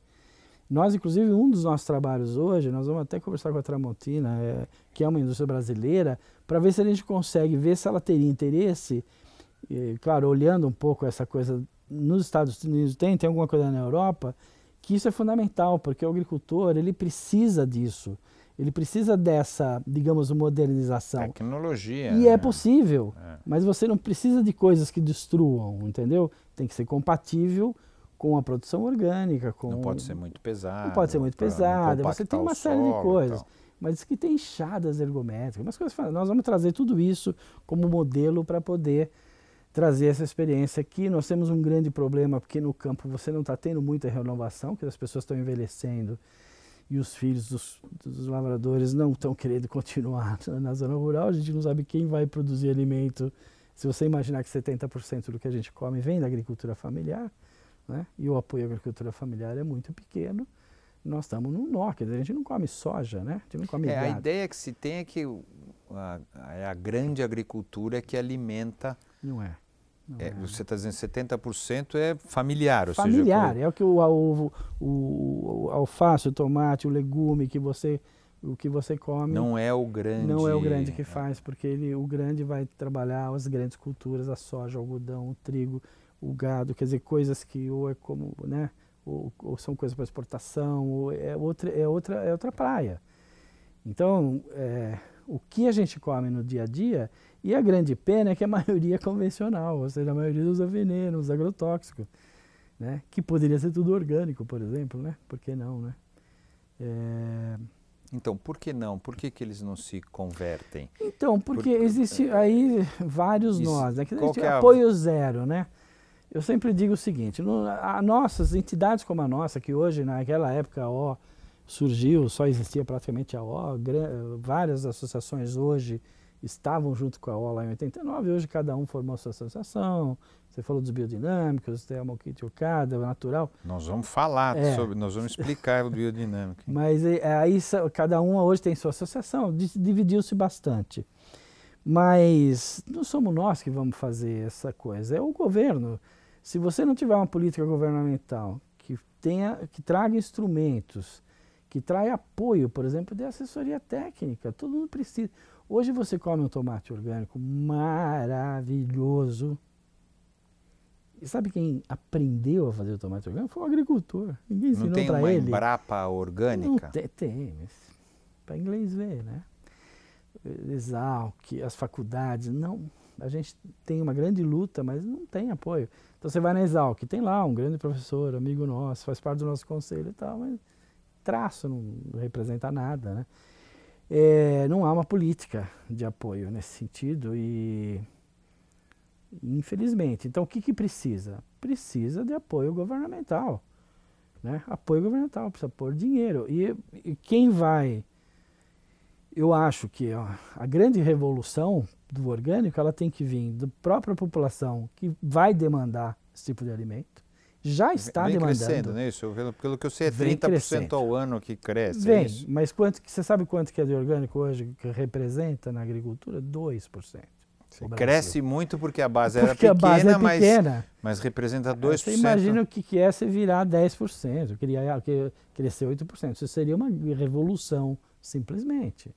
Nós, inclusive, um dos nossos trabalhos hoje, nós vamos até conversar com a Tramontina, é, que é uma indústria brasileira, para ver se a gente consegue ver se ela teria interesse, e, claro, olhando um pouco essa coisa nos Estados Unidos tem, tem alguma coisa na Europa, que isso é fundamental, porque o agricultor, ele precisa disso. Ele precisa dessa, digamos, modernização. Tecnologia. E é né? é possível, é. mas você não precisa de coisas que destruam, entendeu? Tem que ser compatível com a produção orgânica, com... Não pode ser muito pesado. Não pode ser muito pesada, você tem uma série de coisas. Mas que tem enxadas ergométricas, umas coisas... Nós vamos trazer tudo isso como modelo para poder trazer essa experiência aqui. Nós temos um grande problema, porque no campo você não está tendo muita renovação, porque as pessoas estão envelhecendo e os filhos dos, dos lavradores não estão querendo continuar na zona rural. A gente não sabe quem vai produzir alimento. Se você imaginar que 70% do que a gente come vem da agricultura familiar, né? E o apoio à agricultura familiar é muito pequeno. Nós estamos no nó, quer dizer, a gente não come soja, né? a gente não come é, gado. A ideia que se tem é que a, é a grande agricultura que alimenta... Não é. É, é, você está dizendo 70% é familiar, ou familiar, seja, é o que o, o, o, o, alface, o tomate, o legume que você o que você come não é o grande não é o grande que é. faz porque ele o grande vai trabalhar as grandes culturas a soja, o algodão, o trigo o gado, quer dizer, coisas que ou é como, né, ou, ou são coisas para exportação, ou é outra, é outra, é outra praia. Então, é, o que a gente come no dia a dia, e a grande pena é que a maioria é convencional, ou seja, a maioria usa veneno, usa agrotóxico, né, que poderia ser tudo orgânico, por exemplo, né, por que não, né? É... Então, por que não? Por que, que eles não se convertem? Então, porque por... existe aí vários Isso, nós, né? Que, é apoio zero, né? Eu sempre digo o seguinte, no, a nossas entidades como a nossa, que hoje naquela época a O surgiu, só existia praticamente a O, gran, várias associações hoje estavam junto com a O lá em 89, hoje cada um formou sua associação, você falou dos biodinâmicos, tem a Moquite Okada, natural. Nós vamos falar é. sobre, nós vamos explicar o biodinâmico. Mas é, aí cada um hoje tem sua associação, dividiu-se bastante. Mas não somos nós que vamos fazer essa coisa, é o governo. Se você não tiver uma política governamental que, tenha, que traga instrumentos, que traga apoio, por exemplo, de assessoria técnica, todo mundo precisa. Hoje você come um tomate orgânico maravilhoso. E sabe quem aprendeu a fazer o tomate orgânico? Foi o agricultor. Ninguém ensinou para ele. Não tem uma embrapa orgânica? Não, tem, tem mas para inglês ver, né? Exalc, as faculdades, não. A gente tem uma grande luta, mas não tem apoio. Então você vai na Exalc, tem lá um grande professor, amigo nosso, faz parte do nosso conselho e tal, mas traço não representa nada, né? É, não há uma política de apoio nesse sentido e infelizmente. Então o que, que precisa? Precisa de apoio governamental, né? Apoio governamental, precisa pôr dinheiro. E, e quem vai eu acho que ó, a grande revolução do orgânico, ela tem que vir da própria população que vai demandar esse tipo de alimento. Já está vem demandando. crescendo, né? Isso, pelo que eu sei, é 30% crescendo. ao ano que cresce. É vem, é mas quanto, você sabe quanto que é de orgânico hoje que representa na agricultura? 2%. Cresce muito porque a base porque era pequena, a base é mas, pequena. mas representa 2%. Você imagina o que, que é se virar 10%, queria, crescer 8%. Isso seria uma revolução, simplesmente.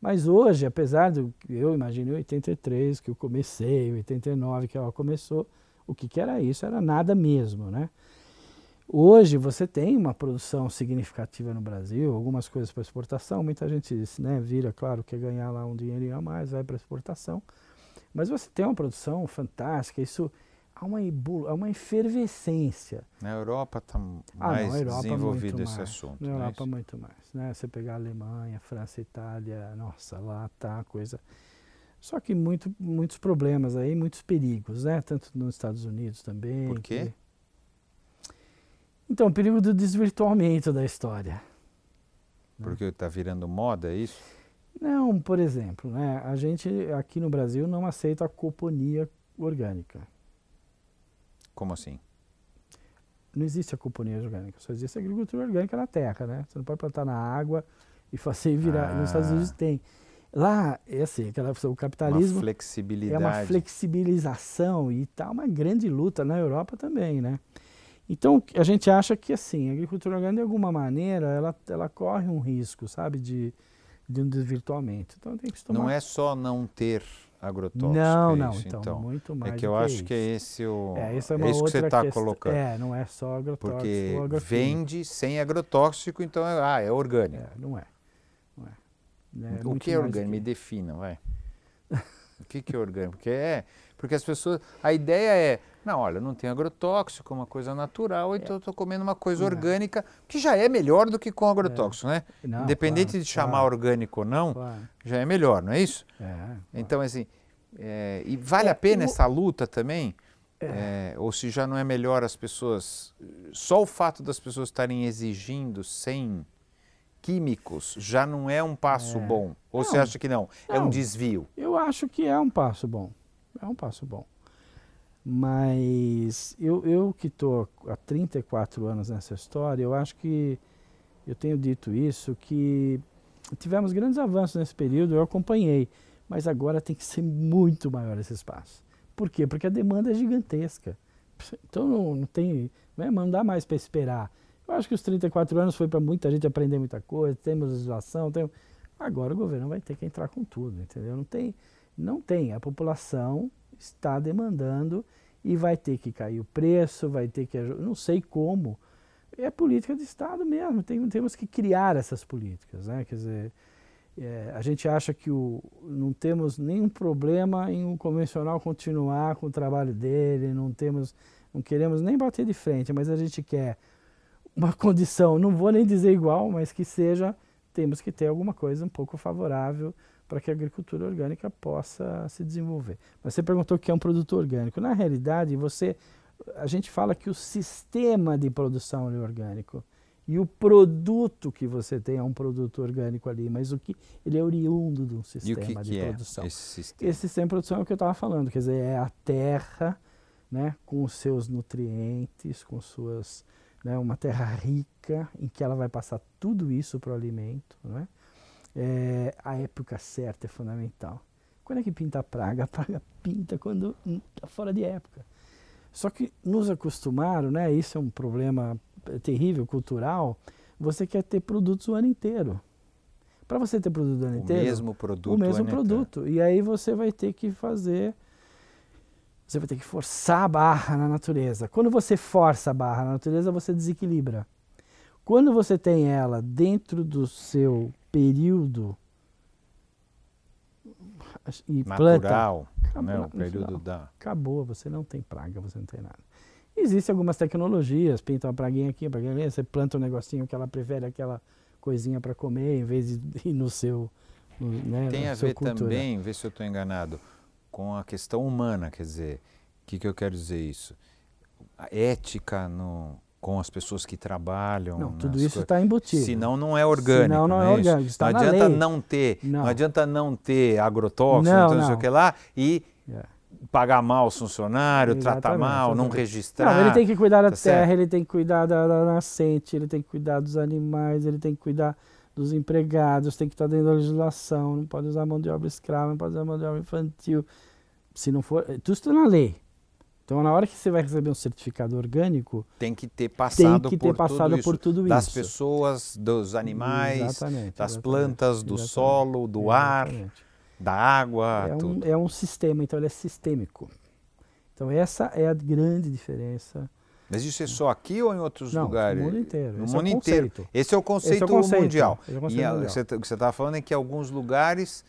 Mas hoje, apesar do eu imaginei 83, que eu comecei, 89 que ela começou, o que, que era isso? Era nada mesmo, né? Hoje você tem uma produção significativa no Brasil, algumas coisas para exportação, muita gente né, vira, claro, quer ganhar lá um dinheirinho a mais, vai para exportação, mas você tem uma produção fantástica, isso há uma, há uma efervescência. Na Europa está ah, mais ah, Europa desenvolvido esse mais. assunto. Na é Europa é muito mais. Né? Você pegar a Alemanha, França, Itália, nossa, lá tá a coisa. Só que muito, muitos problemas aí, muitos perigos, né? Tanto nos Estados Unidos também. Por quê? Que... Então, o perigo do desvirtuamento da história. Né? Porque está né? virando moda, é isso? Não, por exemplo, né? a gente aqui no Brasil não aceita a coponia orgânica. Como assim? Não existe a companhia orgânica, só existe a agricultura orgânica na terra, né? Você não pode plantar na água e fazer virar. Ah. Nos Estados Unidos ah. tem. Lá, é assim, aquela, o capitalismo. Uma flexibilidade. É uma flexibilização e tal, tá uma grande luta na Europa também, né? Então, a gente acha que, assim, a agricultura orgânica, de alguma maneira, ela, ela corre um risco, sabe, de, de um desvirtuamento. Então, tem que tomar... Não é só não ter agrotóxico. Não, é não, então, então, muito é mais. É que eu que acho isso. que é esse o. É, essa é, uma é isso que você tá está colocando. É, não é só agrotóxico. Porque vende sem agrotóxico, então é, ah, é orgânico. É, não é. Não é. é o que é orgânico? Que... Me definam, vai. o que, que é orgânico? Porque é. Porque as pessoas. A ideia é não, olha, não tem agrotóxico, é uma coisa natural, é. então eu estou comendo uma coisa é. orgânica, que já é melhor do que com agrotóxico, é. né? Não, Independente claro, de chamar claro. orgânico ou não, claro. já é melhor, não é isso? É, claro. Então, assim, e vale a pena essa luta também? ou se já não é melhor as pessoas, só o fato das pessoas estarem exigindo sem químicos já não é um passo bom? Ou não, você acha que não? não? É um desvio? Eu acho que é um passo bom. É um passo bom. Mas eu, eu que estou há 34 anos nessa história, eu acho que eu tenho dito isso, que tivemos grandes avanços nesse período, eu acompanhei, mas agora tem que ser muito maior esse espaço. Por quê? Porque a demanda é gigantesca. Então não, não tem, né, não dá mais para esperar. Eu acho que os 34 anos foi para muita gente aprender muita coisa, temos legislação, temos... agora o governo vai ter que entrar com tudo, entendeu? Não tem, não tem. A população está demandando e vai ter que cair o preço, vai ter que. Não sei como. É política de Estado mesmo, tem, temos que criar essas políticas. Né? Quer dizer, é, a gente acha que o, não temos nenhum problema em o convencional continuar com o trabalho dele, não temos, não queremos nem bater de frente, mas a gente quer uma condição, não vou nem dizer igual, mas que seja, temos que ter alguma coisa um pouco favorável para que a agricultura orgânica possa se desenvolver. Mas você perguntou o que é um produto orgânico. Na realidade, você, a gente fala que o sistema de produção é orgânico e o produto que você tem é um produto orgânico ali, mas o que ele é oriundo de um sistema que de que é produção. É esse, sistema? esse sistema de produção é o que eu estava falando, quer dizer, é a terra, né, com os seus nutrientes, com suas, né, uma terra rica em que ela vai passar tudo isso para o alimento, não é? É, a época certa é fundamental. Quando é que pinta a praga? A praga pinta quando está fora de época. Só que nos acostumaram, né? Isso é um problema terrível, cultural. Você quer ter produtos o ano inteiro. Para você ter produto o ano o inteiro. Mesmo produto o mesmo produto. Inteiro. E aí você vai ter que fazer. Você vai ter que forçar a barra na natureza. Quando você força a barra na natureza, você desequilibra. Quando você tem ela dentro do seu período e Natural, planta, né, acabou, o período não, da... acabou, você não tem praga, você não tem nada. Existem algumas tecnologias, pinta uma praguinha aqui, uma praguinha ali, você planta um negocinho que ela prefere aquela coisinha para comer em vez de ir no seu... No, né, tem a ver cultura. também, ver se eu estou enganado, com a questão humana, quer dizer, o que, que eu quero dizer isso? A ética no, com as pessoas que trabalham. Não, tudo isso está embutido. Senão não é orgânico. Senão não, não é, é orgânico. Está não adianta lei. não ter, não. não. adianta não ter agrotóxico, não, não sei o que lá e yeah. É. pagar mal o funcionário, Exatamente, tratar mal, não registrar. Não, ele tem que cuidar da tá terra, certo? ele tem que cuidar da, da, nascente, ele tem que cuidar dos animais, ele tem que cuidar dos empregados, tem que estar dentro da legislação, não pode usar mão de obra escrava, não pode usar mão de obra infantil. Se não for, tudo está na lei. Então, na hora que você vai receber um certificado orgânico, tem que ter passado, que ter por, passado tudo por, tudo isso, das pessoas, dos animais, exatamente, das exatamente, plantas, do solo, do ar, da água. É um, é um sistema, então ele é sistêmico. Então, essa é a grande diferença. Mas isso é só aqui ou em outros Não, lugares? No mundo inteiro. No Esse é mundo é inteiro. Esse é o conceito, é o conceito mundial. É o conceito e mundial. Você, tá, o que você está falando é que alguns lugares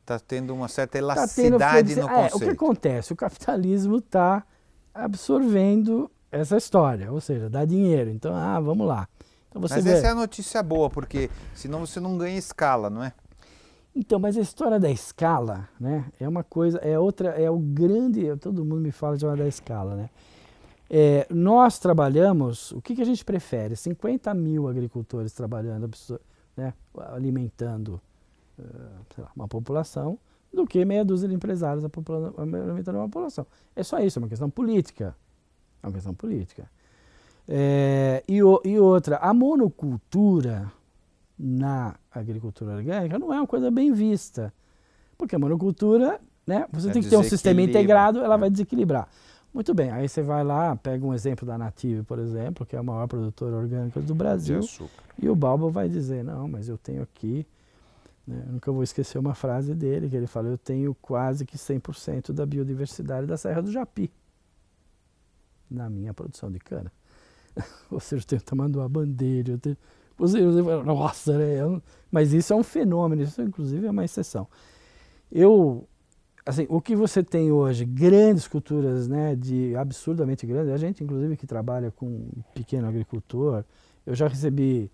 está tendo uma certa elasticidade tá tendo, dizer, no conceito. É, o que acontece? O capitalismo está absorvendo essa história, ou seja, dá dinheiro. Então, ah, vamos lá. Então, você mas vê... essa é a notícia boa, porque senão você não ganha escala, não é? Então, mas a história da escala, né, é uma coisa, é outra, é o grande, todo mundo me fala de uma da escala, né? É, nós trabalhamos, o que, que a gente prefere? 50 mil agricultores trabalhando, né, alimentando uh, lá, uma população, do que meia dúzia de empresários aumentando a população. É só isso, é uma questão política. É uma questão política. É, e, o, e outra, a monocultura na agricultura orgânica não é uma coisa bem vista. Porque a monocultura, né, você é tem que ter um sistema integrado, ela é. vai né? desequilibrar. Muito bem, aí você vai lá, pega um exemplo da Native, por exemplo, que é a maior produtora orgânica do Brasil, e o Balbo vai dizer, não, mas eu tenho aqui né? Eu nunca vou esquecer uma frase dele, que ele fala, eu tenho quase que 100% da biodiversidade da Serra do Japi na minha produção de cana. Ou seja, eu tenho tamanduá bandeira, eu tenho... Você, você nossa, né? mas isso é um fenômeno, isso inclusive é uma exceção. Eu, assim, o que você tem hoje, grandes culturas, né, de absurdamente grandes, a gente inclusive que trabalha com pequeno agricultor, eu já recebi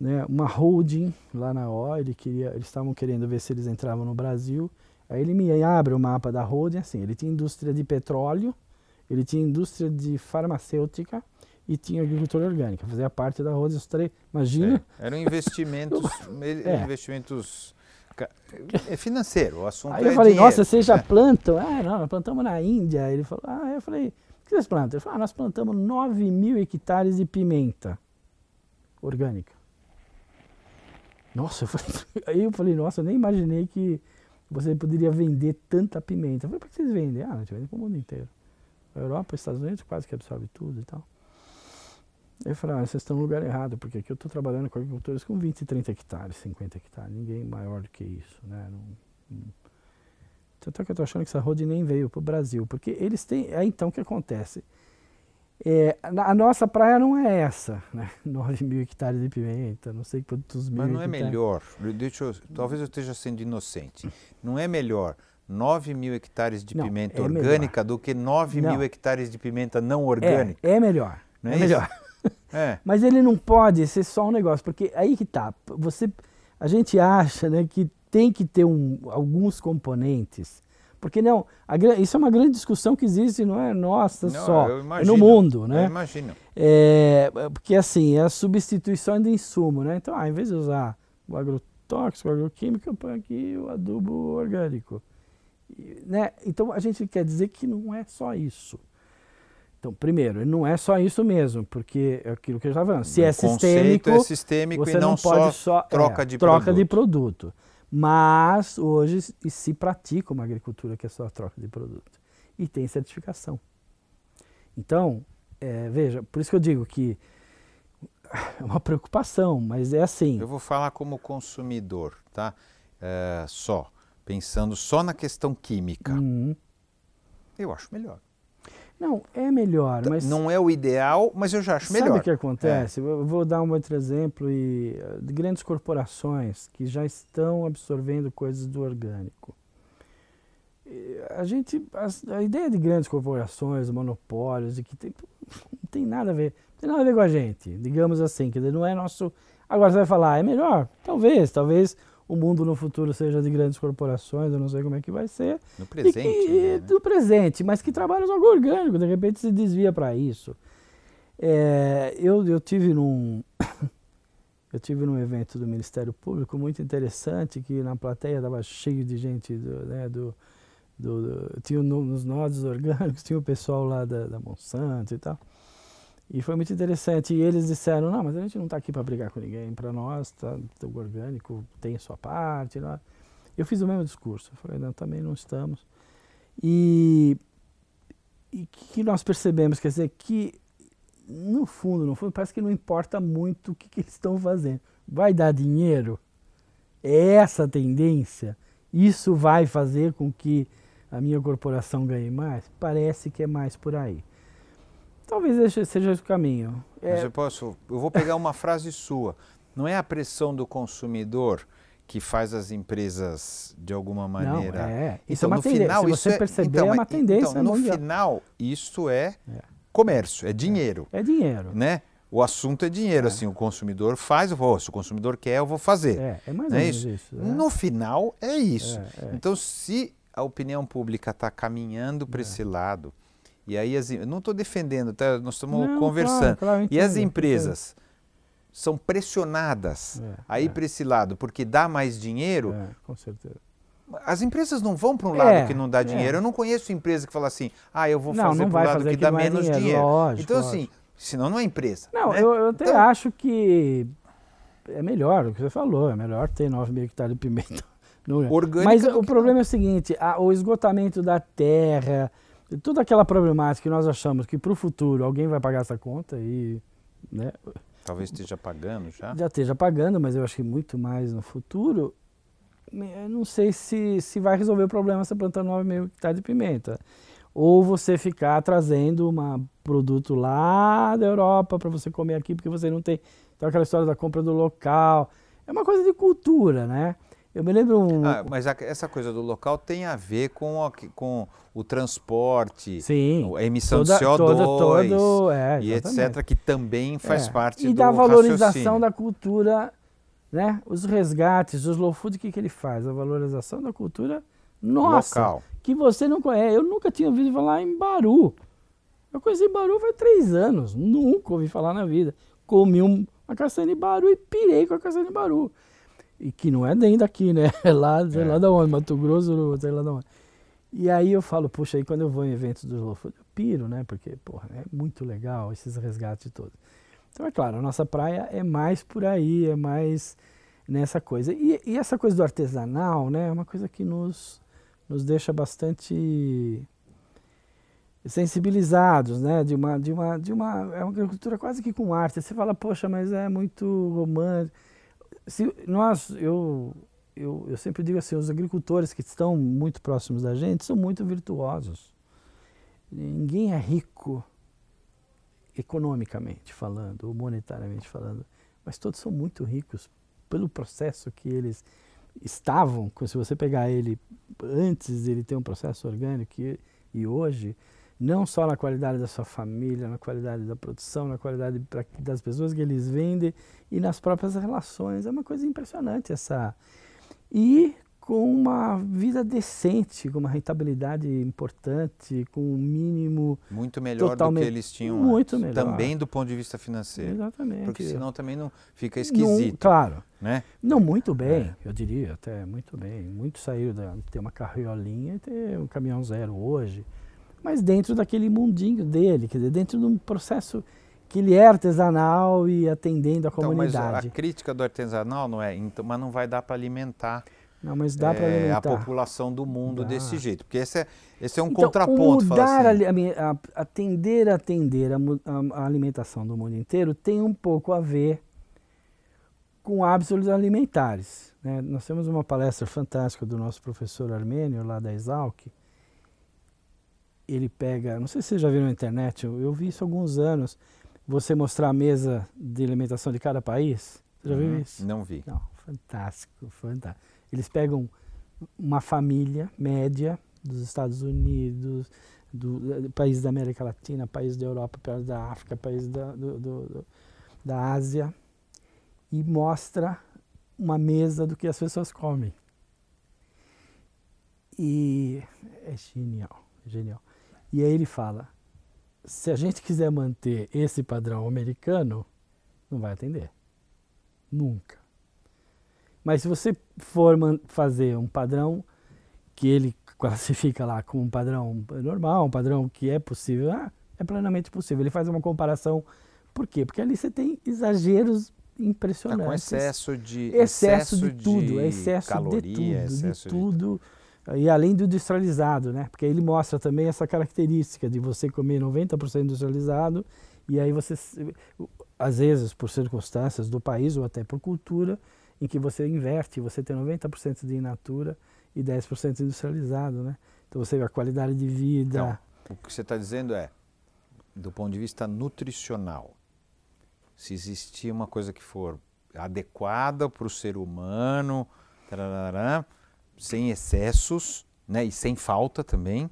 né, uma holding lá na OL, ele queria, eles estavam querendo ver se eles entravam no Brasil. Aí ele me abre o mapa da holding, assim, ele tinha indústria de petróleo, ele tinha indústria de farmacêutica e tinha agricultura orgânica, fazia parte da holding, os três, imagina. É, eram investimentos, é. investimentos é financeiro, o assunto Aí é eu falei, dinheiro. nossa, seja planta? ah, não, nós plantamos na Índia. Ele falou, ah, eu falei, o que vocês plantam? Ele falou, ah, nós plantamos 9 mil hectares de pimenta orgânica. Nossa, eu falei, aí eu falei, nossa, eu nem imaginei que você poderia vender tanta pimenta. Eu falei, por que vocês vendem? Ah, a gente vende para o mundo inteiro. A Europa, os Estados Unidos quase que absorve tudo e tal. Eu falei, ah, vocês estão no lugar errado, porque aqui eu estou trabalhando com agricultores com 20, 30 hectares, 50 hectares, ninguém maior do que isso, né? Não, não. é que eu estou achando que essa Rode nem veio para o Brasil, porque eles têm, é então que acontece. É, a nossa praia não é essa, né? 9 mil hectares de pimenta, não sei quantos mil. Mas não é melhor, deixa eu, talvez eu esteja sendo inocente, não é melhor 9 mil hectares de não, pimenta é orgânica melhor. do que 9 não. mil hectares de pimenta não é, orgânica? É, é melhor, não é, é melhor. É. Mas ele não pode ser só um negócio, porque aí que tá, você, a gente acha né, que tem que ter um, alguns componentes porque não, a, isso é uma grande discussão que existe, não é nossa não, só, imagino, é no mundo, né? Eu imagino. É, porque assim, é a substituição de insumo, né? Então, ao ah, invés de usar o agrotóxico, o agroquímico, eu ponho aqui o adubo orgânico. né? Então, a gente quer dizer que não é só isso. Então, primeiro, não é só isso mesmo, porque é aquilo que eu estava falando. Se é o é sistêmico, é sistêmico você e não, não pode só, só troca, é, de, troca produto. de produto. Mas hoje se pratica uma agricultura que é só a troca de produto e tem certificação. Então, é, veja, por isso que eu digo que é uma preocupação, mas é assim. Eu vou falar como consumidor, tá? É, só, pensando só na questão química. Uhum. Eu acho melhor. Não, é melhor, tá, mas... Não é o ideal, mas eu já acho melhor. Sabe o que acontece? É. Eu vou dar um outro exemplo e eh, grandes corporações que já estão absorvendo coisas do orgânico. A gente, a, a ideia de grandes corporações, monopólios, e que tem, não tem nada a ver, tem nada a ver com a gente, digamos assim, que não é nosso... Agora você vai falar, ah, é melhor? Talvez, talvez o mundo no futuro seja de grandes corporações, eu não sei como é que vai ser. No presente. que, né? Do presente, mas que trabalha algo orgânico, de repente se desvia para isso. É, eu, eu tive num. eu tive num evento do Ministério Público muito interessante, que na plateia estava cheio de gente do, né, do, do, do tinha no, nos nodos orgânicos, tinha o pessoal lá da, da Monsanto e tal. E foi muito interessante. E eles disseram: não, mas a gente não está aqui para brigar com ninguém. Para nós, tá, tá, o orgânico tem sua parte. Não. Né? Eu fiz o mesmo discurso. Eu falei: não, também não estamos. E o que nós percebemos? Quer dizer, que no fundo, no fundo, parece que não importa muito o que, que eles estão fazendo. Vai dar dinheiro? É essa tendência? Isso vai fazer com que a minha corporação ganhe mais? Parece que é mais por aí. Talvez esse seja o caminho. É... Mas eu posso, eu vou pegar uma frase sua. Não é a pressão do consumidor que faz as empresas de alguma maneira. Não, é. Isso é então, é- então, é uma então, tendência. final, Se você isso então, é uma tendência. Então, no mundial. final, isso é, é, comércio, é dinheiro. É, é dinheiro. Né? O assunto é dinheiro, é. assim, o consumidor faz, eu vou, se o consumidor quer, eu vou fazer. É, é mais é ou menos isso. isso né? No final, é isso. Então, se a opinião pública está caminhando para esse lado, e aí, as, não estou defendendo, tá? nós estamos não, conversando. Claro, claro, e as empresas são pressionadas é, é. para esse lado porque dá mais dinheiro. É, com certeza. As empresas não vão para um lado é, que não dá é. dinheiro. Eu não conheço empresa que fala assim, ah, eu vou não, fazer para um lado que dá é menos dinheiro. dinheiro. Lógico, então, assim, lógico. assim, senão não é empresa. Não, né? eu, eu, até então, acho que é melhor o que você falou, é melhor ter 9 mil hectares de pimenta. Orgânica Mas o problema não. é o seguinte, a, o esgotamento da terra, toda aquela problemática que nós achamos que para o futuro alguém vai pagar essa conta e. Né, Talvez esteja pagando já? Já esteja pagando, mas eu acho que muito mais no futuro. Eu não sei se, se vai resolver o problema você plantar 9 mil hectares de pimenta. Ou você ficar trazendo um produto lá da Europa para você comer aqui porque você não tem. Então, aquela história da compra do local. É uma coisa de cultura, né? Eu me lembro um. Ah, mas a, essa coisa do local tem a ver com, a, com o transporte, Sim, a emissão toda, de CO2 todo, é, e etc., que também é. faz é. parte do E da valorização raciocínio. da cultura, né? os resgates, os low food, o que, que ele faz? A valorização da cultura nossa, local. que você não conhece. Eu nunca tinha ouvido falar em Baru. Eu conheci Baru faz três anos, nunca ouvi falar na vida. Comi um, uma castanha de Baru e pirei com a castanha de Baru. E que não é nem daqui, né? É lá, sei lá é. da onde, Mato Grosso, sei lá da onde. E aí eu falo, puxa, aí quando eu vou em eventos do Lofo, eu piro, né? Porque, porra, é muito legal esses resgates todos. Então, é claro, a nossa praia é mais por aí, é mais nessa coisa. E, e essa coisa do artesanal, né? É uma coisa que nos, nos deixa bastante sensibilizados, né? De uma, de uma, de uma, é uma agricultura quase que com arte. Você fala, poxa, mas é muito romântico se nós, eu, eu, eu sempre digo assim, os agricultores que estão muito próximos da gente são muito virtuosos. Ninguém é rico economicamente falando, ou monetariamente falando, mas todos são muito ricos pelo processo que eles estavam, se você pegar ele antes ele ter um processo orgânico e, e hoje, não só na qualidade da sua família, na qualidade da produção, na qualidade pra, das pessoas que eles vendem e nas próprias relações. É uma coisa impressionante essa. E com uma vida decente, com uma rentabilidade importante, com um mínimo muito melhor totalmente... do que eles tinham muito antes, melhor. também do ponto de vista financeiro. Exatamente. Porque senão também não fica esquisito. Não, claro. Né? Não muito bem, é. eu diria, até muito bem. Muito saíram da ter uma carriolinha e ter um caminhão zero hoje mas dentro daquele mundinho dele, quer dizer, dentro de um processo que ele é artesanal e atendendo a então, comunidade. Mas a crítica do artesanal não é, então, mas não vai dar para alimentar. Não, mas dá é, para alimentar. A população do mundo dá. desse jeito, porque esse é, esse é um então, contraponto. Mudar assim. a, a, atender a atender a, a, a alimentação do mundo inteiro tem um pouco a ver com hábitos alimentares. Né? Nós temos uma palestra fantástica do nosso professor armênio lá da Exalc, ele pega, não sei se vocês já viram na internet, eu, eu vi isso há alguns anos, você mostrar a mesa de alimentação de cada país. Você já viu uhum. isso? Não vi. Não, fantástico, fantástico. Eles pegam uma família média dos Estados Unidos, do, do, eh, país da América Latina, país da Europa, país da África, país da, do, do, da Ásia, e mostra uma mesa do que as pessoas comem. E é genial, genial. E aí ele fala: se a gente quiser manter esse padrão americano, não vai atender. Nunca. Mas se você for fazer um padrão que ele classifica lá como um padrão normal, um padrão que é possível, ah, é plenamente possível. Ele faz uma comparação. Por quê? Porque ali você tem exageros impressionantes. Tá com excesso de excesso, excesso de tudo, de excesso caloria, de tudo, excesso de tudo. De e além do industrializado, né? Porque ele mostra também essa característica de você comer 90% industrializado e aí você, às vezes, por circunstâncias do país ou até por cultura, em que você inverte, você tem 90% de in natura e 10% industrializado, né? Então você vê a qualidade de vida. Então, o que você está dizendo é, do ponto de vista nutricional, se existir uma coisa que for adequada para o ser humano, tarará, sem excessos né, e sem falta também.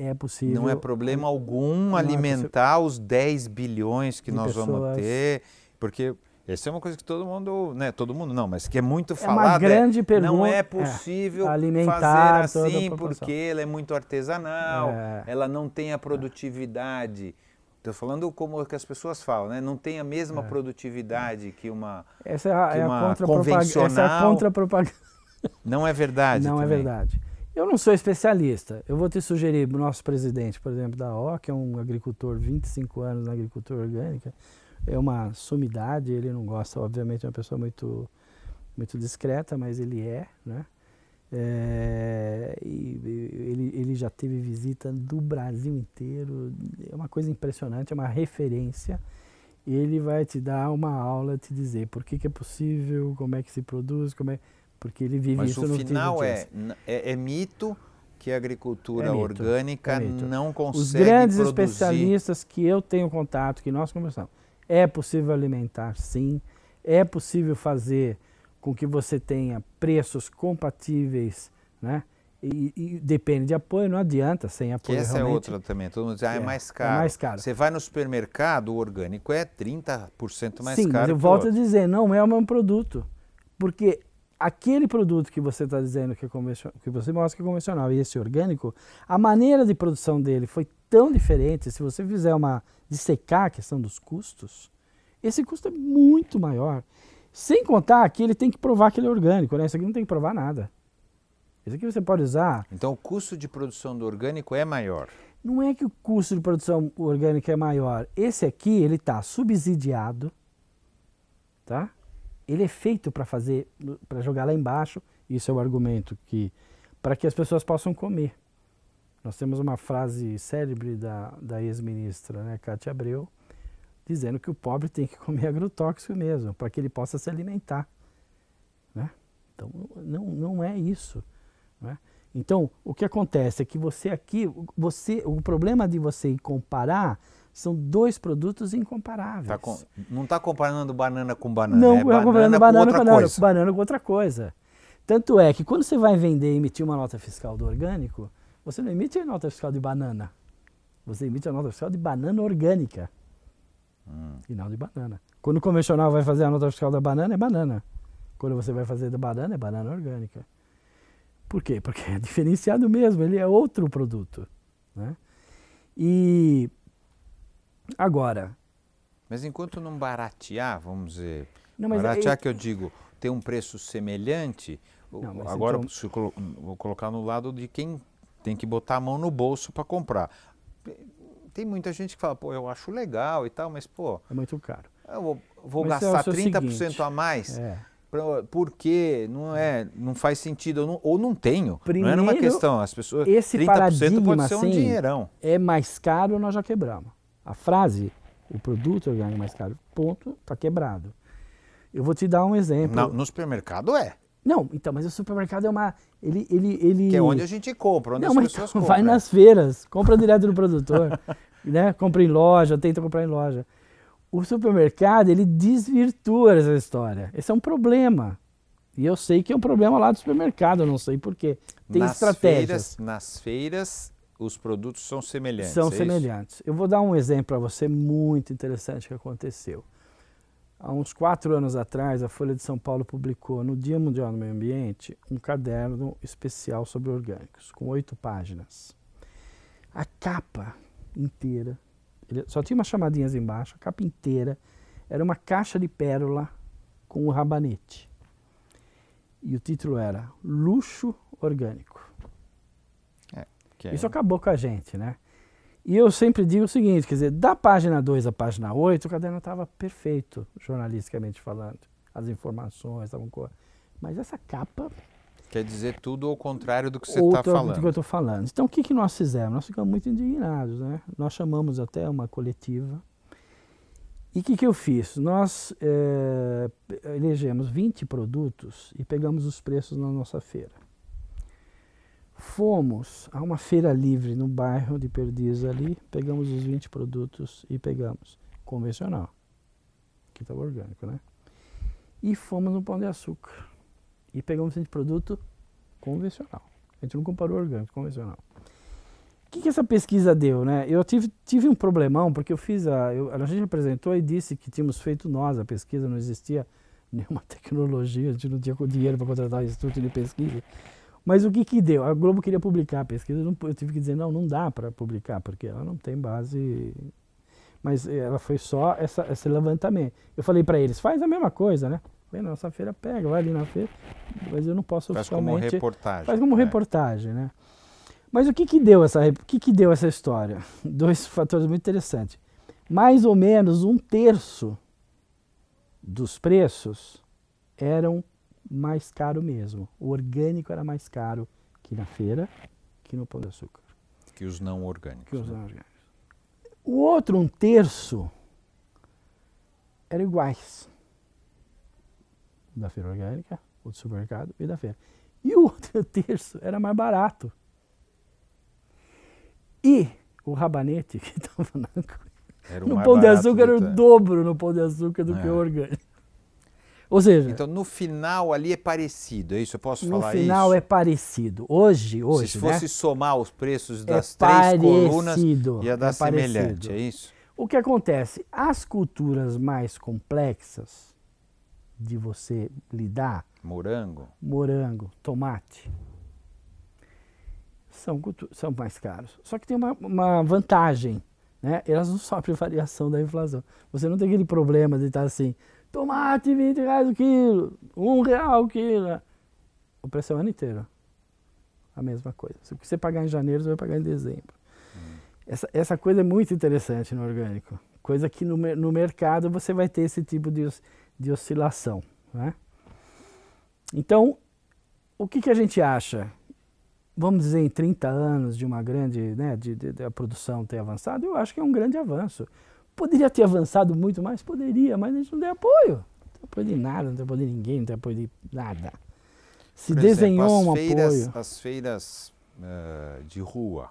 É possível. Não é problema é. algum é alimentar é os 10 bilhões que nós pessoas. vamos ter, porque essa é uma coisa que todo mundo, né, todo mundo não, mas que é muito é falado. É uma grande é, pergunta. Não é possível é, alimentar fazer assim porque ela é muito artesanal, ela não tem a produtividade. Estou falando como que as pessoas falam, né? Não tem a mesma produtividade que uma, essa é a, é a contra convencional. Essa é a contra-propaganda. Não é verdade. não é também. é verdade. Eu não sou especialista. Eu vou te sugerir, o nosso presidente, por exemplo, da O, que é um agricultor, 25 anos na agricultura orgânica, é uma sumidade, ele não gosta, obviamente, é uma pessoa muito, muito discreta, mas ele é, né? É, ele, ele já teve visita do Brasil inteiro, é uma coisa impressionante, é uma referência. E ele vai te dar uma aula, te dizer por que, que é possível, como é que se produz, como é porque ele vive Mas isso no Mas o final é, é, é, mito que a agricultura é mito, orgânica é não consegue Os grandes produzir. especialistas que eu tenho contato, que nós conversamos, é possível alimentar sim, é possível fazer com que você tenha preços compatíveis, né? E, e, depende de apoio, não adianta sem apoio. Que essa é realmente. é outra também, todo mundo diz, ah, é, é, mais é caro. é mais caro. Você vai no supermercado, o orgânico é 30% mais Sim, caro. Sim, eu volto a dizer, não é o mesmo produto. Porque aquele produto que você está dizendo que, é que você mostra que é convencional e esse orgânico, a maneira de produção dele foi tão diferente. Se você fizer uma dissecar a questão dos custos, esse custo é muito maior. Sem contar que ele tem que provar que ele é orgânico, né? Isso aqui não tem que provar nada. Isso aqui você pode usar. Então o custo de produção do orgânico é maior. Não é que o custo de produção orgânica é maior. Esse aqui ele está subsidiado, tá? ele é feito para fazer, para jogar lá embaixo. Isso é o argumento que para que as pessoas possam comer. Nós temos uma frase célebre da, da ex-ministra, né, Cátia Abreu, dizendo que o pobre tem que comer agrotóxico mesmo, para que ele possa se alimentar. Né? Então, não, não é isso. Né? Então, o que acontece é que você aqui, você, o problema de você comparar são dois produtos incomparáveis. Tá com, não está comparando banana com banana. Não, é banana é comparando banana com, outra coisa. banana com outra coisa. Tanto é que quando você vai vender e emitir uma nota fiscal do orgânico, você não emite a nota fiscal de banana. Você emite a nota fiscal de banana orgânica. Hum. E não de banana. Quando o convencional vai fazer a nota fiscal da banana, é banana. Quando você vai fazer da banana, é banana orgânica. Por quê? Porque é diferenciado mesmo, ele é outro produto. Né? E Agora. Mas enquanto não baratear, vamos dizer. Não, baratear aí... É- que eu digo, ter um preço semelhante, não, agora então... vou colocar no lado de quem tem que botar a mão no bolso para comprar. Tem muita gente que fala, pô, eu acho legal e tal, mas pô. É muito caro. Eu vou, vou é gastar é 30% seguinte, a mais. É. Pra, porque não é, não faz sentido, não, ou não tenho. Primeiro, não é uma questão, as pessoas esse 30% paradigma, pode ser um assim, dinheirão. É mais caro, nós já quebramos. A frase, o produto orgânico é mais caro, ponto, está quebrado. Eu vou te dar um exemplo. Não, no supermercado é. Não, então, mas o supermercado é uma. Ele, ele, ele... Que é onde a gente compra, onde não, as mas pessoas então, compram. Vai nas feiras, compra direto do produtor, né? Compra em loja, tenta comprar em loja. O supermercado, ele desvirtua essa história. Esse é um problema. E eu sei que é um problema lá do supermercado, eu não sei porquê. Tem nas estratégias. Feiras, nas feiras, os produtos são semelhantes. São é semelhantes. Isso? Eu vou dar um exemplo para você muito interessante que aconteceu. Há uns quatro anos atrás, a Folha de São Paulo publicou no Dia Mundial do Meio Ambiente um caderno especial sobre orgânicos, com oito páginas. A capa inteira, só tinha umas chamadinhas embaixo, a capa inteira era uma caixa de pérola com um rabanete. E o título era Luxo Orgânico. Okay. É. Isso acabou com a gente, né? E eu sempre digo o seguinte, quer dizer, da página 2 à página 8, o caderno estava perfeito, jornalisticamente falando. As informações, estavam coisa. Mas essa capa... Quer dizer tudo ao contrário do que você está falando. do que eu estou falando. Então, o que, que nós fizemos? Nós ficamos muito indignados, né? Nós chamamos até uma coletiva. E o que, que eu fiz? Nós é, elegemos 20 produtos e pegamos os preços na nossa feira. Fomos a uma feira livre no bairro de Perdiz ali, pegamos os 20 produtos e pegamos. Convencional. Que estava orgânico, né? E fomos no Pão de Açúcar. E pegamos 20 produto convencional. A gente não comparou orgânico, convencional. O que, que, essa pesquisa deu, né? Eu tive, tive um problemão, porque eu fiz a... Eu, a gente apresentou e disse que tínhamos feito nós a pesquisa, não existia nenhuma tecnologia, a gente não tinha dinheiro para contratar um instituto de pesquisa. Mas o que que deu? A Globo queria publicar a pesquisa, eu tive que dizer, não, não dá para publicar, porque ela não tem base. Mas eh, ela foi só essa, esse levantamento. Eu falei para eles, faz a mesma coisa, né? Falei, nossa feira pega, vai ali na feira, mas eu não posso faz oficialmente... Faz como reportagem. Faz como né? reportagem, né? Mas o que que deu essa, o que que deu essa história? Dois fatores muito interessantes. Mais ou menos um terço dos preços eram mais caro mesmo. O orgânico era mais caro que na feira, que no Pão de Açúcar. Que os não orgânicos. Que os né? não orgânicos. O outro, um terço, eram iguais. Da feira orgânica, o do supermercado e da feira. E o outro terço era mais barato. E o rabanete que estava na... no pão barato, de açúcar era o dobro no pão de açúcar do é. que o orgânico. Ou seja. Então, no final ali é parecido, é isso? Eu posso falar isso? No final é parecido. Hoje, hoje. Se né? fosse né? somar os preços é das é três parecido, colunas, ia dar é semelhante, parecido. é isso? O que acontece? As culturas mais complexas de você lidar. Morango. Morango, tomate. São, são mais caros. Só que tem uma, uma vantagem. Né? Elas não sofrem variação da inflação. Você não tem aquele problema de estar assim Tomate, 20 reais o quilo, um real o quilo. Né? O preço é o ano inteiro. A mesma coisa. Se você pagar em janeiro, você vai pagar em dezembro. Hum. Essa, essa coisa é muito interessante no orgânico. Coisa que no, no mercado você vai ter esse tipo de, de oscilação. Né? Então, o que, que a gente acha? Vamos dizer, em 30 anos de uma grande, né, de, de, de a produção ter avançado, eu acho que é um grande avanço. Poderia ter avançado muito mais? Poderia, mas a gente não deu apoio. Não tem apoio de nada, não tem apoio de ninguém, não tem apoio de nada. Se Por desenhou exemplo, um feiras, apoio. As feiras uh, de rua,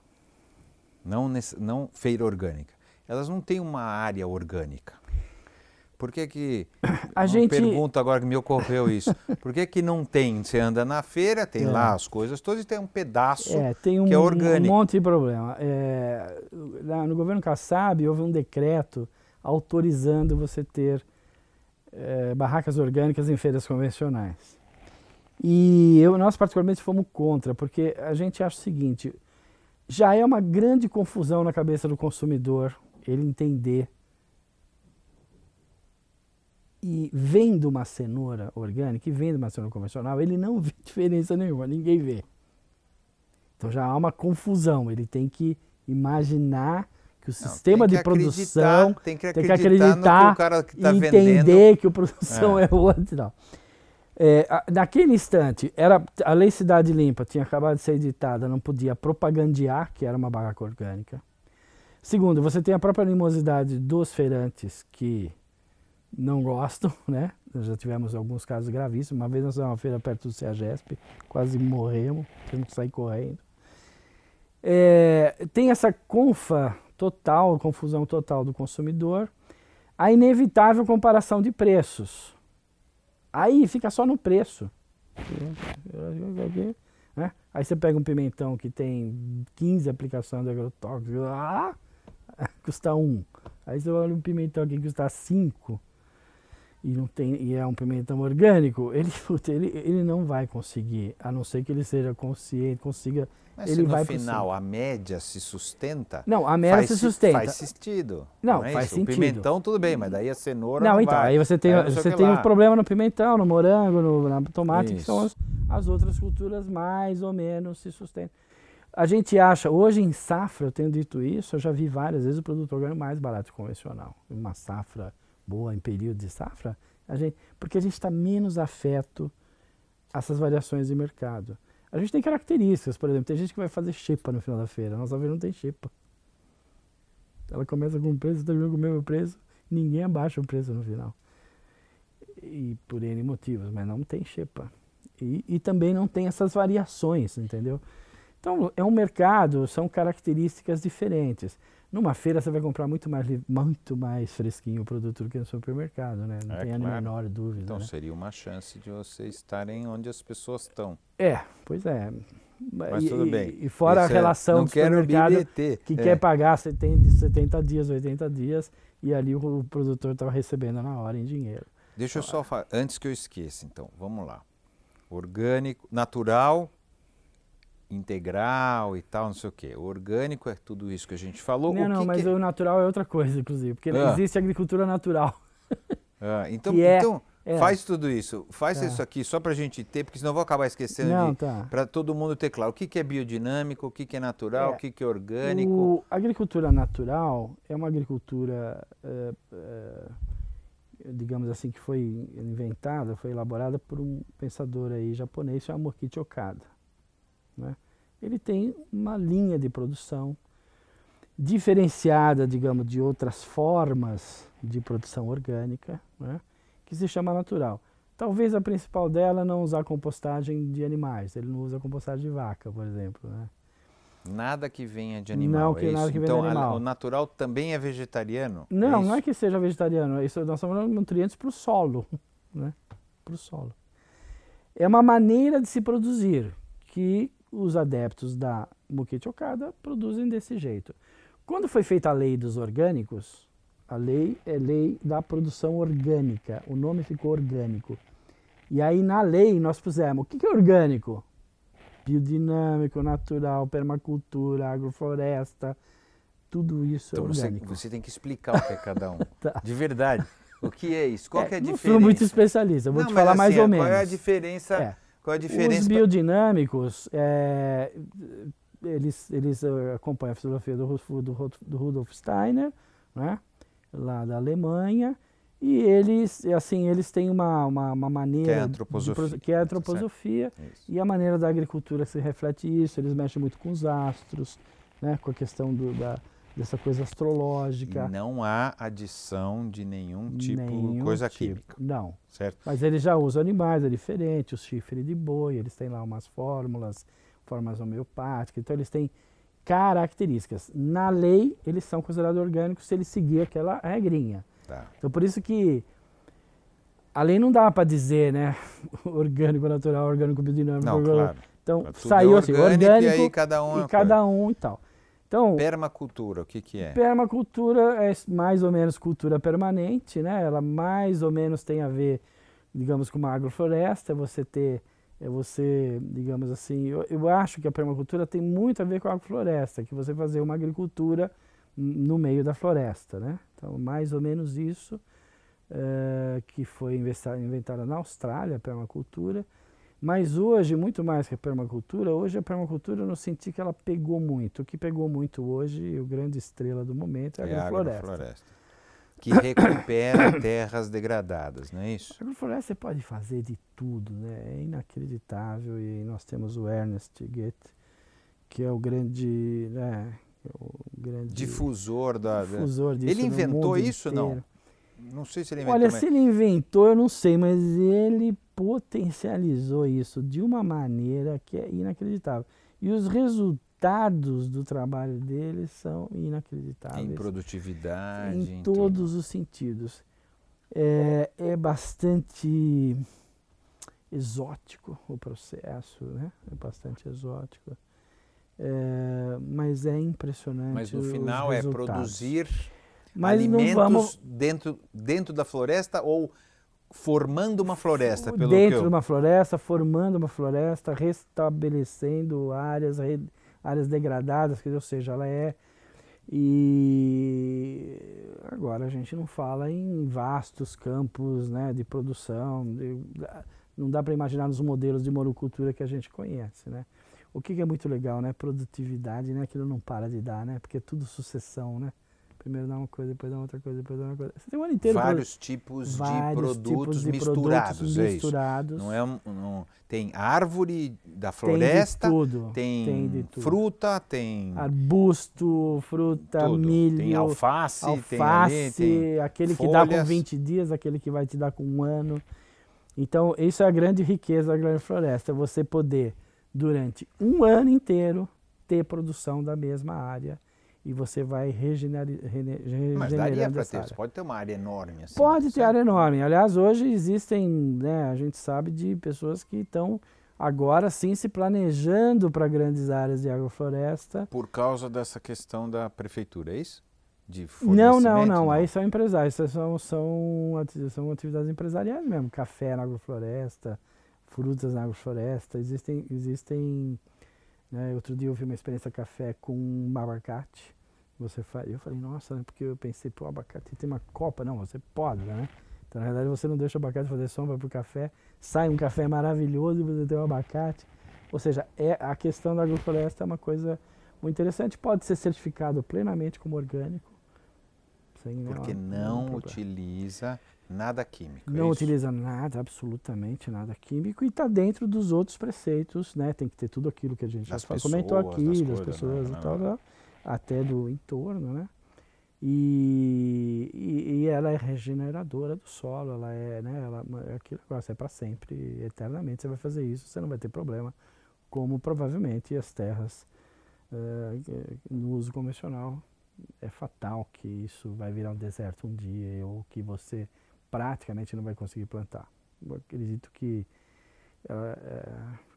não, nesse, não feira orgânica, elas não têm uma área orgânica. Por que que... A uma gente... pergunta agora que me ocorreu isso. Por que que não tem? Você anda na feira, tem é. lá as coisas todas e tem um pedaço é, tem um, que é orgânico. Tem um monte de problema. É, no governo Kassab houve um decreto autorizando você ter é, barracas orgânicas em feiras convencionais. E eu, nós particularmente fomos contra, porque a gente acha o seguinte, já é uma grande confusão na cabeça do consumidor ele entender e vendo uma cenoura orgânica e vendo uma cenoura convencional, ele não vê diferença nenhuma, ninguém vê. Então já há uma confusão, ele tem que imaginar que o não, sistema que de produção tem que acreditar, tem que acreditar que tá entender vendendo. que a produção é, é outra. É, naquele instante, era, a Lei Cidade Limpa tinha acabado de ser editada, não podia propagandear que era uma barraca orgânica. Segundo, você tem a própria animosidade dos feirantes que não gostam, né? Nós já tivemos alguns casos gravíssimos. Uma vez nós fomos uma feira perto do CEAGESP, quase morremos, tivemos que sair correndo. É, tem essa confa total, confusão total do consumidor, a inevitável comparação de preços. Aí fica só no preço. Né? Aí você pega um pimentão que tem 15 aplicações de agrotóxico, ah, custa um. Aí você olha um pimentão que custa 5, e, não tem, e é um pimentão orgânico, ele, ele, ele não vai conseguir, a não ser que ele seja consciente, consiga. Mas ele se no vai final a média se sustenta. Não, a média se sustenta. Faz sentido. Não, não é faz isso? sentido. O pimentão tudo bem, mas daí a cenoura. Não, não então, vai. aí você tem, aí você tem um problema no pimentão, no morango, no, tomate, isso. que são as, as outras culturas mais ou menos se sustentam. A gente acha, hoje em safra, eu tenho dito isso, eu já vi várias vezes o produto orgânico mais barato que convencional. Uma safra boa em período de safra, a gente, porque a gente está menos afeto a essas variações de mercado. A gente tem características, por exemplo, tem gente que vai fazer chipa no final da feira, a nossa aveia não tem chipa. Ela começa com um preço, termina com o mesmo preço, ninguém abaixa o preço no final. E por N motivos, mas não tem chipa. E, e também não tem essas variações, entendeu? Então, é um mercado, são características diferentes. Numa feira você vai comprar muito mais, muito mais fresquinho o produto do que no supermercado, né? Não é, tem claro. a menor dúvida. Então né? seria uma chance de estar estarem onde as pessoas estão. É, pois é. Mas e, tudo bem. E fora Isso a é, relação é, do supermercado que é. quer pagar 70, 70 dias, 80 dias, e ali o, o produtor estava tá recebendo na hora em dinheiro. Deixa então, eu só é. falar, antes que eu esqueça, então, vamos lá. Orgânico, natural, integral e tal, não sei o quê. O orgânico é tudo isso que a gente falou. Não, o não, mas que... É? o natural é outra coisa, inclusive, porque ah. existe agricultura natural. Ah, então, é, então é. faz tudo isso. Faz tá. isso aqui só para a gente ter, porque senão eu vou acabar esquecendo não, de... Tá. Para todo mundo ter claro o que, que é biodinâmico, o que, que é natural, é. o que, que é orgânico. a agricultura natural é uma agricultura... Eh, eh, digamos assim, que foi inventada, foi elaborada por um pensador aí japonês chamado Morkichi Okada. Né? Ele tem uma linha de produção diferenciada, digamos, de outras formas de produção orgânica, né? que se chama natural. Talvez a principal dela não usar compostagem de animais. Ele não usa compostagem de vaca, por exemplo. Né? Nada que venha de animal. Não, que é nada que venha então, de animal. o natural também é vegetariano? Não, é não é que seja vegetariano. É isso, nós estamos falando de nutrientes para o solo. Né? Para o solo. É uma maneira de se produzir que os adeptos da Mukesh Okada produzem desse jeito. Quando foi feita a lei dos orgânicos, a lei é lei da produção orgânica, o nome ficou orgânico. E aí na lei nós pusemos, o que é orgânico? Biodinâmico, natural, permacultura, agrofloresta, tudo isso é então é orgânico. Você, você tem que explicar o que é cada um, tá. de verdade. O que é isso? Qual é, é a diferença? Não sou muito especialista, vou não, te falar assim, mais ou é, menos. Qual é a diferença... É qual a diferença? Os biodinâmicos, é, eles, eles eh, acompanham a filosofia do, do, do Rudolf Steiner, né? lá da Alemanha, e eles, assim, eles têm uma, uma, uma maneira... Que é a antroposofia. De, que é a antroposofia, é e a maneira da agricultura se reflete isso, eles mexem muito com os astros, né? com a questão do, da, dessa coisa astrológica. não há adição de nenhum tipo nenhum coisa tipo. química. Não. Certo? Mas eles já usam animais, é diferente, o chifre de boi, eles têm lá umas fórmulas, formas homeopáticas, então eles têm características. Na lei, eles são considerados orgânicos se eles seguir aquela regrinha. Tá. Então por isso que a lei não dá para dizer, né, orgânico natural, orgânico biodinâmico. Não, orgânico. claro. Então é saiu é orgânico, assim, orgânico e, aí cada um é e cada um e tal. Então, permacultura, o que, que é? Permacultura é mais ou menos cultura permanente, né? Ela mais ou menos tem a ver, digamos, com uma agrofloresta, você ter, é você, digamos assim, eu, eu acho que a permacultura tem muito a ver com a agrofloresta, que você fazer uma agricultura no meio da floresta, né? Então, mais ou menos isso, uh, que foi inventada na Austrália, a permacultura, mas hoje, muito mais que a permacultura, hoje a permacultura eu não senti que ela pegou muito. O que pegou muito hoje, o grande estrela do momento, é a é agrofloresta. A agrofloresta. Que recupera terras degradadas, não é isso? A agrofloresta você pode fazer de tudo, né? É inacreditável. E nós temos o Ernest Goethe, que é o grande, né? É o grande difusor da. Difusor disso ele inventou isso inteiro. não? Não sei se ele inventou. Olha, mas... se ele inventou, eu não sei, mas ele potencializou isso de uma maneira que é inacreditável. E os resultados do trabalho deles são inacreditáveis. Em produtividade. Em, em todos tudo. os sentidos. É, é bastante exótico o processo, né? É bastante exótico. É, mas é impressionante. Mas no final é produzir mas alimentos vamos... dentro, dentro da floresta ou formando uma floresta, pelo Dentro eu... de uma floresta, formando uma floresta, restabelecendo áreas, re... áreas degradadas, dizer, ou seja, ela é. E agora a gente não fala em vastos campos né, de produção, de... não dá para imaginar nos modelos de monocultura que a gente conhece. Né? O que, que é muito legal, né? Produtividade, né? Aquilo não para de dar, né? Porque é tudo sucessão, né? Primeiro dá uma coisa, depois dá outra coisa, depois dá uma coisa. Você tem um ano inteiro. Vários pra... tipos Vários de produtos tipos de misturados, produtos é misturados. Não é um, não... Tem árvore da floresta, tem, de tudo. tem, tem de tudo. fruta, tem. Arbusto, fruta, tudo. milho. Tem alface, alface tem, ali, aquele folhas. que dá com 20 dias, aquele que vai te dar com um ano. Então, isso é a grande riqueza da grande floresta, é você poder, durante um ano inteiro, ter produção da mesma área e você vai regenerar, regenerando Mas daria para ter, pode ter uma área enorme assim. Pode ter área enorme. Aliás, hoje existem, né, a gente sabe de pessoas que estão agora sim se planejando para grandes áreas de agrofloresta. Por causa dessa questão da prefeitura, é isso? De não, não, não, não. Aí são empresários, são, são, são atividades empresariais mesmo. Café na agrofloresta, frutas na agrofloresta, existem... existem né? Outro dia eu vi uma experiência café com um abacate. Você faz. Eu falei, nossa, né? porque eu pensei, pô, abacate tem uma copa. Não, você é pode, né? Então, na verdade, você não deixa o abacate fazer sombra para o café, sai um café maravilhoso e você tem um abacate. Ou seja, é, a questão da agrofloresta é uma coisa muito interessante. Pode ser certificado plenamente como orgânico. Sem Porque não, utiliza nada químico. É não é utiliza nada, absolutamente nada químico. E está dentro dos outros preceitos, né? Tem que ter tudo aquilo que a gente das já pessoas, comentou aqui, das, das coisas, né, pessoas né? e tal. Né. tal até do entorno, né? E, e, e, ela é regeneradora do solo, ela é, né, ela, é aquele negócio é para sempre, eternamente você vai fazer isso, você não vai ter problema, como provavelmente as terras uh, no uso convencional é fatal que isso vai virar um deserto um dia ou que você praticamente não vai conseguir plantar. Eu acredito que é, é,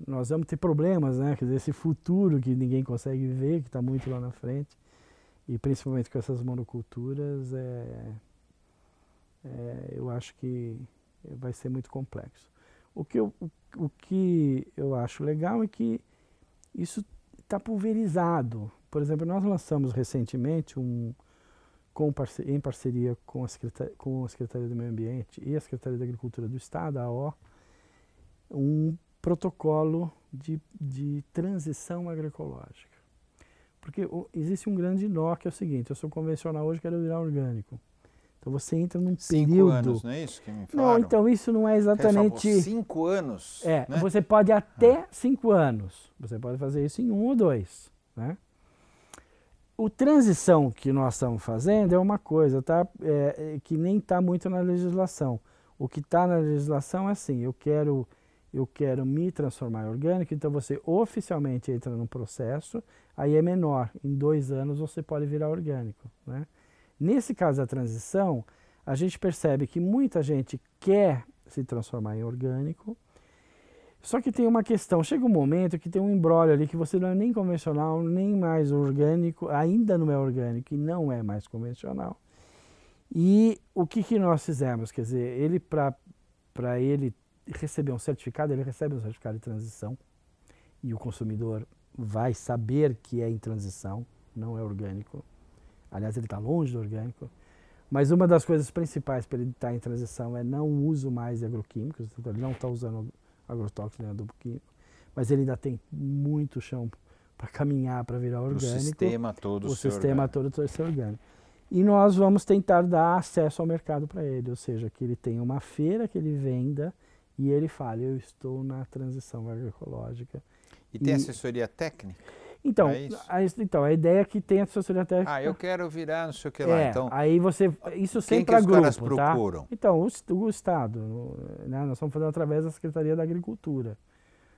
nós vamos ter problemas, né? Quer dizer, esse futuro que ninguém consegue ver, que está muito lá na frente, e principalmente com essas monoculturas, é, é, eu acho que vai ser muito complexo. O que eu, o, o que eu acho legal é que isso está pulverizado. Por exemplo, nós lançamos recentemente um com parce, em parceria com a, Secretaria, com a Secretaria do Meio Ambiente e a Secretaria da Agricultura do Estado, a AO, um protocolo de, de transição agroecológica. Porque o, existe um grande nó que é o seguinte, eu sou convencional hoje, quero virar orgânico. Então você entra num cinco período... Cinco anos, não é isso que me falaram? Não, então isso não é exatamente... Cinco anos? É, né? você pode até ah. cinco anos. Você pode fazer isso em um ou dois, né? o transição que nós estamos fazendo é uma coisa tá? É, é que nem está muito na legislação. O que está na legislação é assim, eu quero eu quero me transformar em orgânico, então você oficialmente entra num processo, aí é menor, em dois anos você pode virar orgânico. Né? Nesse caso da transição, a gente percebe que muita gente quer se transformar em orgânico, só que tem uma questão, chega um momento que tem um embrólio ali que você não é nem convencional, nem mais orgânico, ainda não é orgânico e não é mais convencional. E o que, que nós fizemos? Quer dizer, ele para ele receber um certificado, ele recebe um certificado de transição e o consumidor vai saber que é em transição, não é orgânico. Aliás, ele está longe do orgânico. Mas uma das coisas principais para ele estar tá em transição é não uso mais de agroquímicos, ele não está usando agrotóxico nem adubo químico, mas ele ainda tem muito chão para caminhar, para virar orgânico. O sistema todo o sistema orgânico. todo ser orgânico. E nós vamos tentar dar acesso ao mercado para ele, ou seja, que ele tenha uma feira que ele venda e ele fala: Eu estou na transição agroecológica. E, e... tem assessoria técnica? Então, é a, então, a ideia é que tem assessoria técnica. Ah, eu quero virar não sei o que lá. É, então, aí você. Isso sempre para grupo. Caras tá? procuram? Tá? Então, o, o Estado. Né? Nós estamos fazendo através da Secretaria da Agricultura.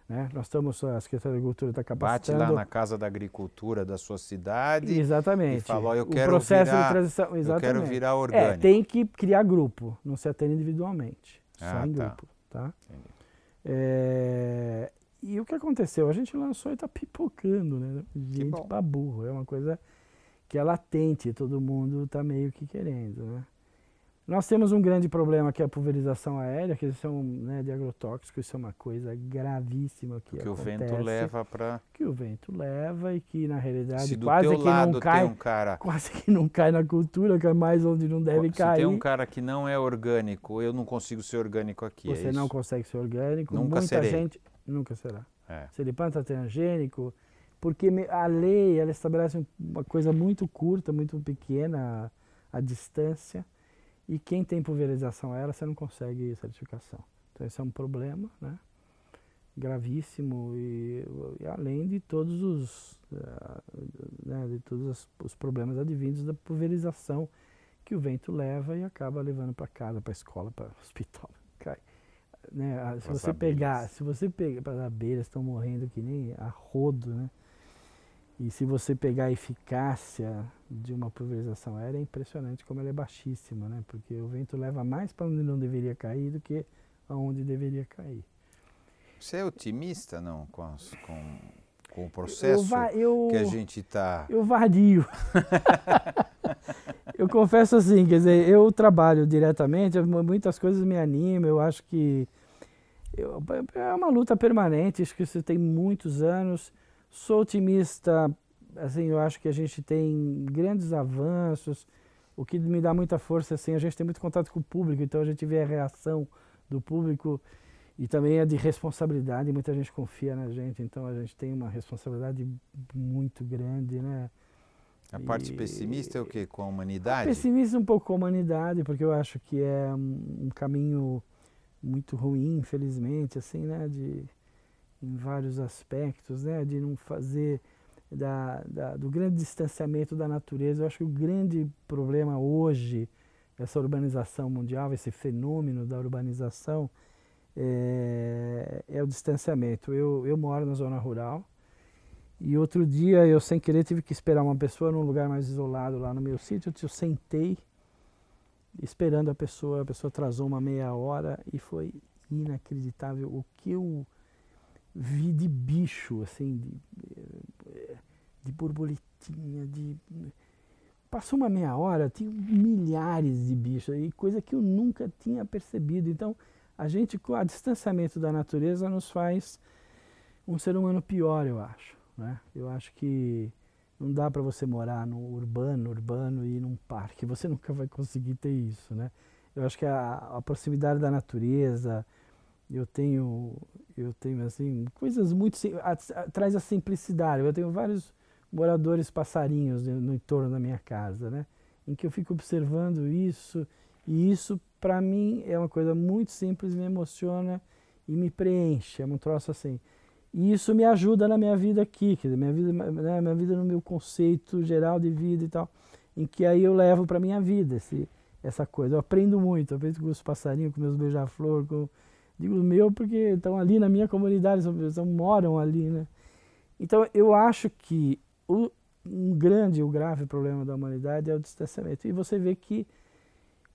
Né? Nós estamos, a Secretaria da Agricultura está capacitando... Bate lá na Casa da Agricultura da sua cidade Exatamente. e fala, oh, eu quero o processo virar, de transição, exatamente. eu quero virar é, orgânico. É, tem que criar grupo, não se atende individualmente, ah, só em tá. grupo. Tá? É, e o que aconteceu? A gente lançou e está pipocando, né? Gente para burro. É uma coisa que é latente, todo mundo está meio que querendo, né? Nós temos um grande problema que é a pulverização aérea, que são né, de agrotóxicos, isso é uma coisa gravíssima que, que acontece, o vento leva para que o vento leva e que na realidade quase que não cai, um cara quase que não cai na cultura, que é mais onde não deve se cair. Se tem um cara que não é orgânico, eu não consigo ser orgânico aqui. É Você é não consegue ser orgânico, nunca muita serei. gente nunca será. É. Se ele planta transgênico, porque a lei ela estabelece uma coisa muito curta, muito pequena a, a distância e quem tem pulverização aérea, você não consegue certificação. Então esse é um problema, né? gravíssimo e, e além de todos os eh, né, de todos os problemas advindos da pulverização que o vento leva e acaba levando para casa, para escola, para hospital. Cai. Né? Ah, se, você pegar, se você pegar, as abelhas estão morrendo que nem a rodo, né? E se você pegar a eficácia de uma pulverização aérea, é impressionante como ela é baixíssima, né? Porque o vento leva mais para onde não deveria cair do que aonde deveria cair. Você é otimista, não, com, as, com, com o processo eu, eu, que a gente está... Eu vario. eu confesso assim, quer dizer, eu trabalho diretamente, muitas coisas me animam, eu acho que... Eu, é uma luta permanente, acho que você tem muitos anos Sou otimista, assim, eu acho que a gente tem grandes avanços. O que me dá muita força, assim, a gente tem muito contato com o público, então a gente vê a reação do público e também é de responsabilidade. Muita gente confia na gente, então a gente tem uma responsabilidade muito grande, né? A parte e, pessimista é o quê? Com a humanidade? Pessimista um pouco com a humanidade, porque eu acho que é um, caminho muito ruim, infelizmente, assim, né? De, em vários aspectos, né? de não fazer da, da, do grande distanciamento da natureza. Eu acho que o grande problema hoje, essa urbanização mundial, esse fenômeno da urbanização, é, é o distanciamento. Eu, eu moro na zona rural, e outro dia eu, sem querer, tive que esperar uma pessoa num lugar mais isolado lá no meu sítio. Eu sentei esperando a pessoa, a pessoa atrasou uma meia hora e foi inacreditável o que eu vi de bicho, assim, de, de borboletinha, de. Passou uma meia hora, tinha milhares de bichos, e coisa que eu nunca tinha percebido. Então, a gente, com o distanciamento da natureza, nos faz um ser humano pior, eu acho. Né? Eu acho que não dá para você morar no urbano, urbano e num parque. Você nunca vai conseguir ter isso, né? Eu acho que a, a proximidade da natureza, eu tenho eu tenho assim coisas muito traz a simplicidade. Eu tenho vários moradores passarinhos no, no entorno da minha casa, né? Em que eu fico observando isso e isso para mim é uma coisa muito simples, me emociona e me preenche, é um troço assim. E isso me ajuda na minha vida aqui, quer dizer, minha vida, né, minha vida no meu conceito geral de vida e tal, em que aí eu levo para minha vida esse, essa coisa. Eu aprendo muito, eu aprendo com os passarinhos, com meus beija-flor, com Digo meu porque estão ali na minha comunidade, são, moram ali, né? Então eu acho que o, um grande, o um grave problema da humanidade é o distanciamento. E você vê que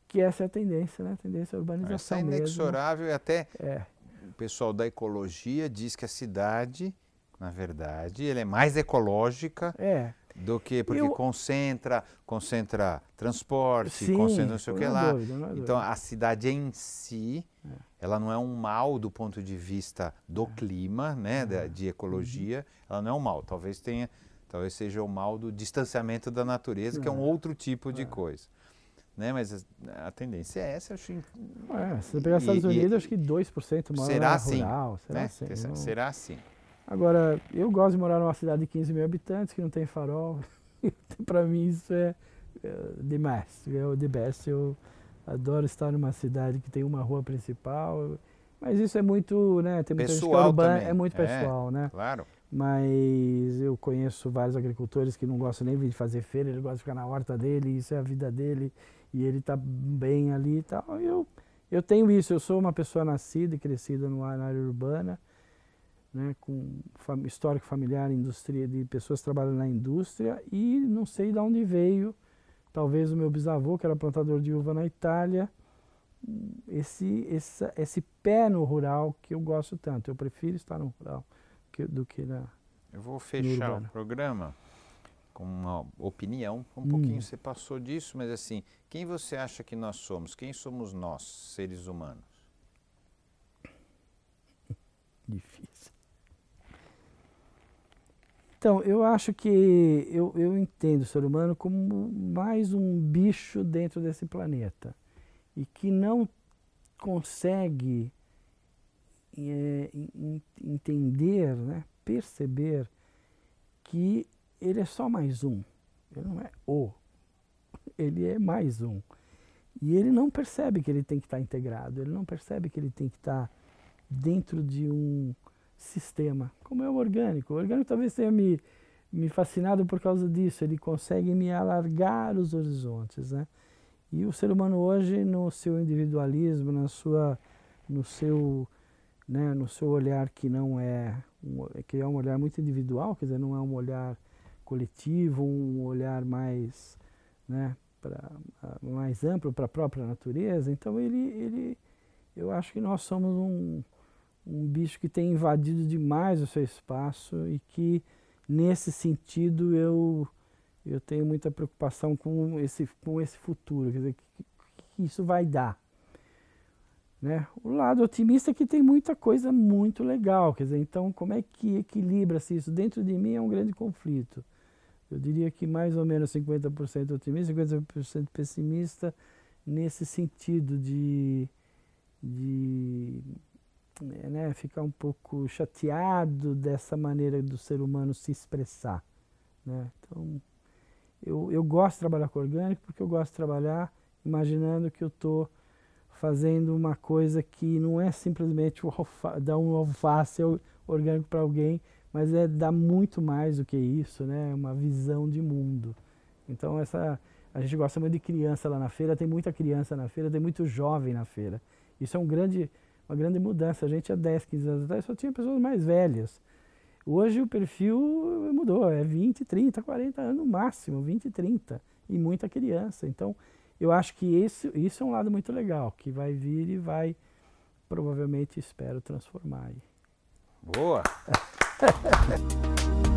que essa é a tendência, né? A tendência à urbanização Essa é né? inexorável mesmo. e até é. o pessoal da ecologia diz que a cidade, na verdade, ela é mais ecológica é do que porque eu... concentra, concentra transporte, Sim, concentra não sei o que é lá. Dúvida, é então a cidade em si, é. ela não é um mal do ponto de vista do é. clima, né, é. de, de uhum. ecologia, uhum. ela não é um mal. Talvez tenha, talvez seja o mal do distanciamento da natureza, que é um outro tipo de coisa. Né? Mas a, a tendência é essa, acho. É, se pegar os Estados e, Unidos, e, acho que 2% maior será assim, rural. Assim, será né? assim. Será assim. Agora, eu gosto de morar numa cidade de 15 mil habitantes que não tem farol. para mim isso é, é, demais, é o the best. Eu adoro estar numa cidade que tem uma rua principal, mas isso é muito, né, tem muita pessoal gente urbana, é muito é, pessoal, é, né? Claro. Mas eu conheço vários agricultores que não gostam nem de fazer feira, ele gosta de ficar na horta dele, isso é a vida dele, e ele tá bem ali e tal. Eu, eu tenho isso, eu sou uma pessoa nascida e crescida no, na área urbana, né, com fam histórico familiar indústria de pessoas que trabalham na indústria e não sei de onde veio, talvez o meu bisavô que era plantador de uva na Itália, esse essa, esse pé no rural que eu gosto tanto. Eu prefiro estar no rural que, do que na Eu vou fechar o programa com uma opinião, um hum. pouquinho você passou disso, mas assim, quem você acha que nós somos? Quem somos nós, seres humanos? Difícil. Então, eu acho que eu, eu entendo o ser humano como mais um bicho dentro desse planeta e que não consegue é, entender, né, perceber que ele é só mais um. Ele não é o, ele é mais um. E ele não percebe que ele tem que estar tá integrado, ele não percebe que ele tem que estar tá dentro de um sistema, como é o orgânico. O orgânico talvez tenha me, me fascinado por causa disso, ele consegue me alargar os horizontes. Né? E o ser humano hoje, no seu individualismo, na sua, no, seu, né, no seu olhar que não é, que é um olhar muito individual, quer dizer, não é um olhar coletivo, um olhar mais, né, pra, mais amplo para a própria natureza, então ele, ele, eu acho que nós somos um, um bicho que tem invadido demais o seu espaço e que, nesse sentido, eu, eu tenho muita preocupação com esse, com esse futuro, quer dizer, que, que isso vai dar. Né? O lado otimista é que tem muita coisa muito legal, quer dizer, então como é que equilibra-se isso? Dentro de mim é um grande conflito. Eu diria que mais ou menos 50% otimista, 50% pessimista, nesse sentido de, de né, né, ficar um pouco chateado dessa maneira do ser humano se expressar. Né? Então, eu, eu gosto de trabalhar com orgânico porque eu gosto de trabalhar imaginando que eu estou fazendo uma coisa que não é simplesmente dar um alface orgânico para alguém, mas é dar muito mais do que isso, né? É uma visão de mundo. Então, essa, a gente gosta muito de criança lá na feira, tem muita criança na feira, tem muito jovem na feira. Isso é um grande uma grande mudança. A gente há 10, 15 anos atrás só tinha pessoas mais velhas. Hoje o perfil mudou, é 20, 30, 40 anos no máximo, 20, 30, e muita criança. Então, eu acho que esse, isso é um lado muito legal, que vai vir e vai, provavelmente, espero, transformar. Aí. Boa!